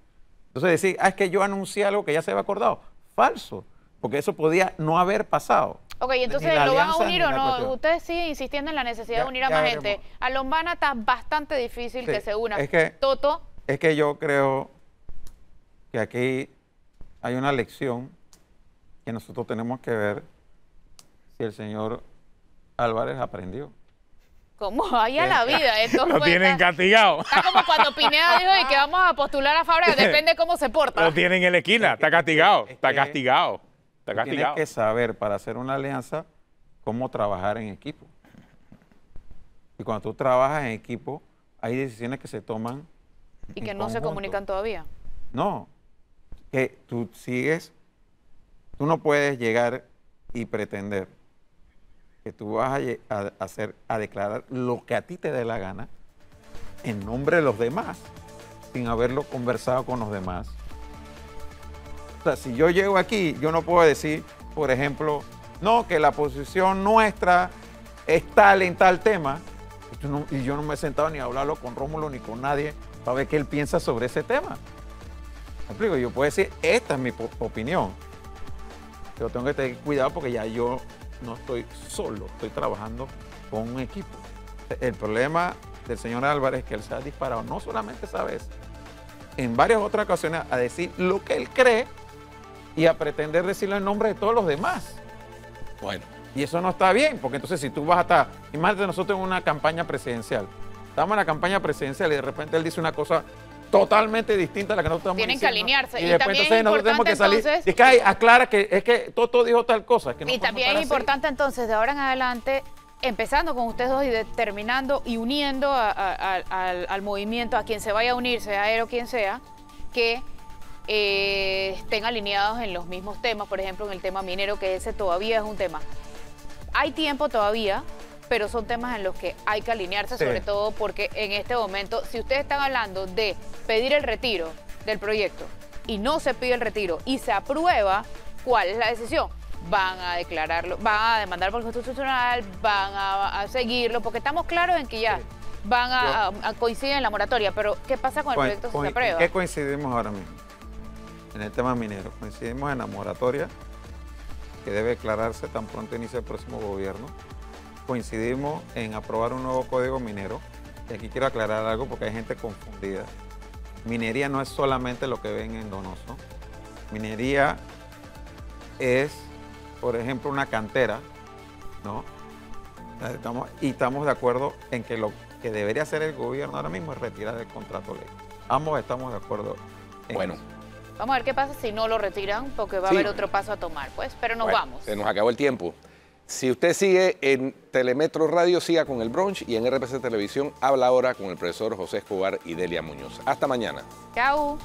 Entonces decir, ah, es que yo anuncié algo que ya se había acordado. Falso, porque eso podía no haber pasado. Ok, entonces lo van a unir o no. Ustedes siguen insistiendo en la necesidad de unir a más gente. A Lombana está bastante difícil que se una. Es que, Toto es que yo creo que aquí hay una lección que nosotros tenemos que ver si el señor Álvarez aprendió. ¿Cómo vaya la vida? Esto lo tienen castigado. Está como cuando Pineda dijo y que vamos a postular a Fabra, depende cómo se porta. Lo tienen en la esquina, está castigado, está castigado, está castigado. Tienes que saber para hacer una alianza cómo trabajar en equipo. Y cuando tú trabajas en equipo, hay decisiones que se toman y que no se comunican todavía. No, que tú sigues, tú no puedes llegar y pretender que tú vas a, hacer, a declarar lo que a ti te dé la gana en nombre de los demás, sin haberlo conversado con los demás. O sea, si yo llego aquí, yo no puedo decir, por ejemplo, no, que la posición nuestra es tal en tal tema, y yo no me he sentado ni a hablarlo con Rómulo ni con nadie para ver qué él piensa sobre ese tema. ¿Me explico? Yo puedo decir, esta es mi opinión. Pero tengo que tener cuidado porque ya yo no estoy solo, estoy trabajando con un equipo. El problema del señor Álvarez es que él se ha disparado, no solamente esa vez, en varias otras ocasiones a decir lo que él cree y a pretender decirlo en nombre de todos los demás. Bueno. Y eso no está bien, porque entonces si tú vas a hasta, imagínate nosotros en una campaña presidencial, Estamos en la campaña presidencial y de repente él dice una cosa totalmente distinta a la que nosotros estamos Tienen que alinearse. Y, también repente entonces tenemos Entonces, es que aclara que es que Toto dijo tal cosa. y también es importante entonces de ahora en adelante, empezando con ustedes dos y determinando y uniendo al, movimiento, a quien se vaya a unir, sea él o quien sea, que eh, estén alineados en los mismos temas, por ejemplo en el tema minero, que ese todavía es un tema. Hay tiempo todavía pero son temas en los que hay que alinearse, sobre todo porque en este momento, si ustedes están hablando de pedir el retiro del proyecto y no se pide el retiro y se aprueba, ¿cuál es la decisión? Van a declararlo, van a demandar por el constitucional, van a, seguirlo, porque estamos claros en que ya van a, coincidir en la moratoria, pero ¿qué pasa con el proyecto si se aprueba? ¿Qué coincidimos ahora mismo? En el tema minero, coincidimos en la moratoria que debe declararse tan pronto inicia el próximo gobierno coincidimos en aprobar un nuevo código minero. Y aquí quiero aclarar algo porque hay gente confundida. Minería no es solamente lo que ven en Donoso. Minería es, por ejemplo, una cantera, ¿no? y estamos de acuerdo en que lo que debería hacer el gobierno ahora mismo es retirar el contrato ley. Ambos estamos de acuerdo. bueno. Vamos a ver qué pasa si no lo retiran, porque va a haber otro paso a tomar, pues. Pero nos vamos. Se nos acabó el tiempo. Si usted sigue en Telemetro Radio, siga con el brunch y en RPC Televisión habla ahora con el profesor José Escobar y Delia Muñoz. Hasta mañana. Chao.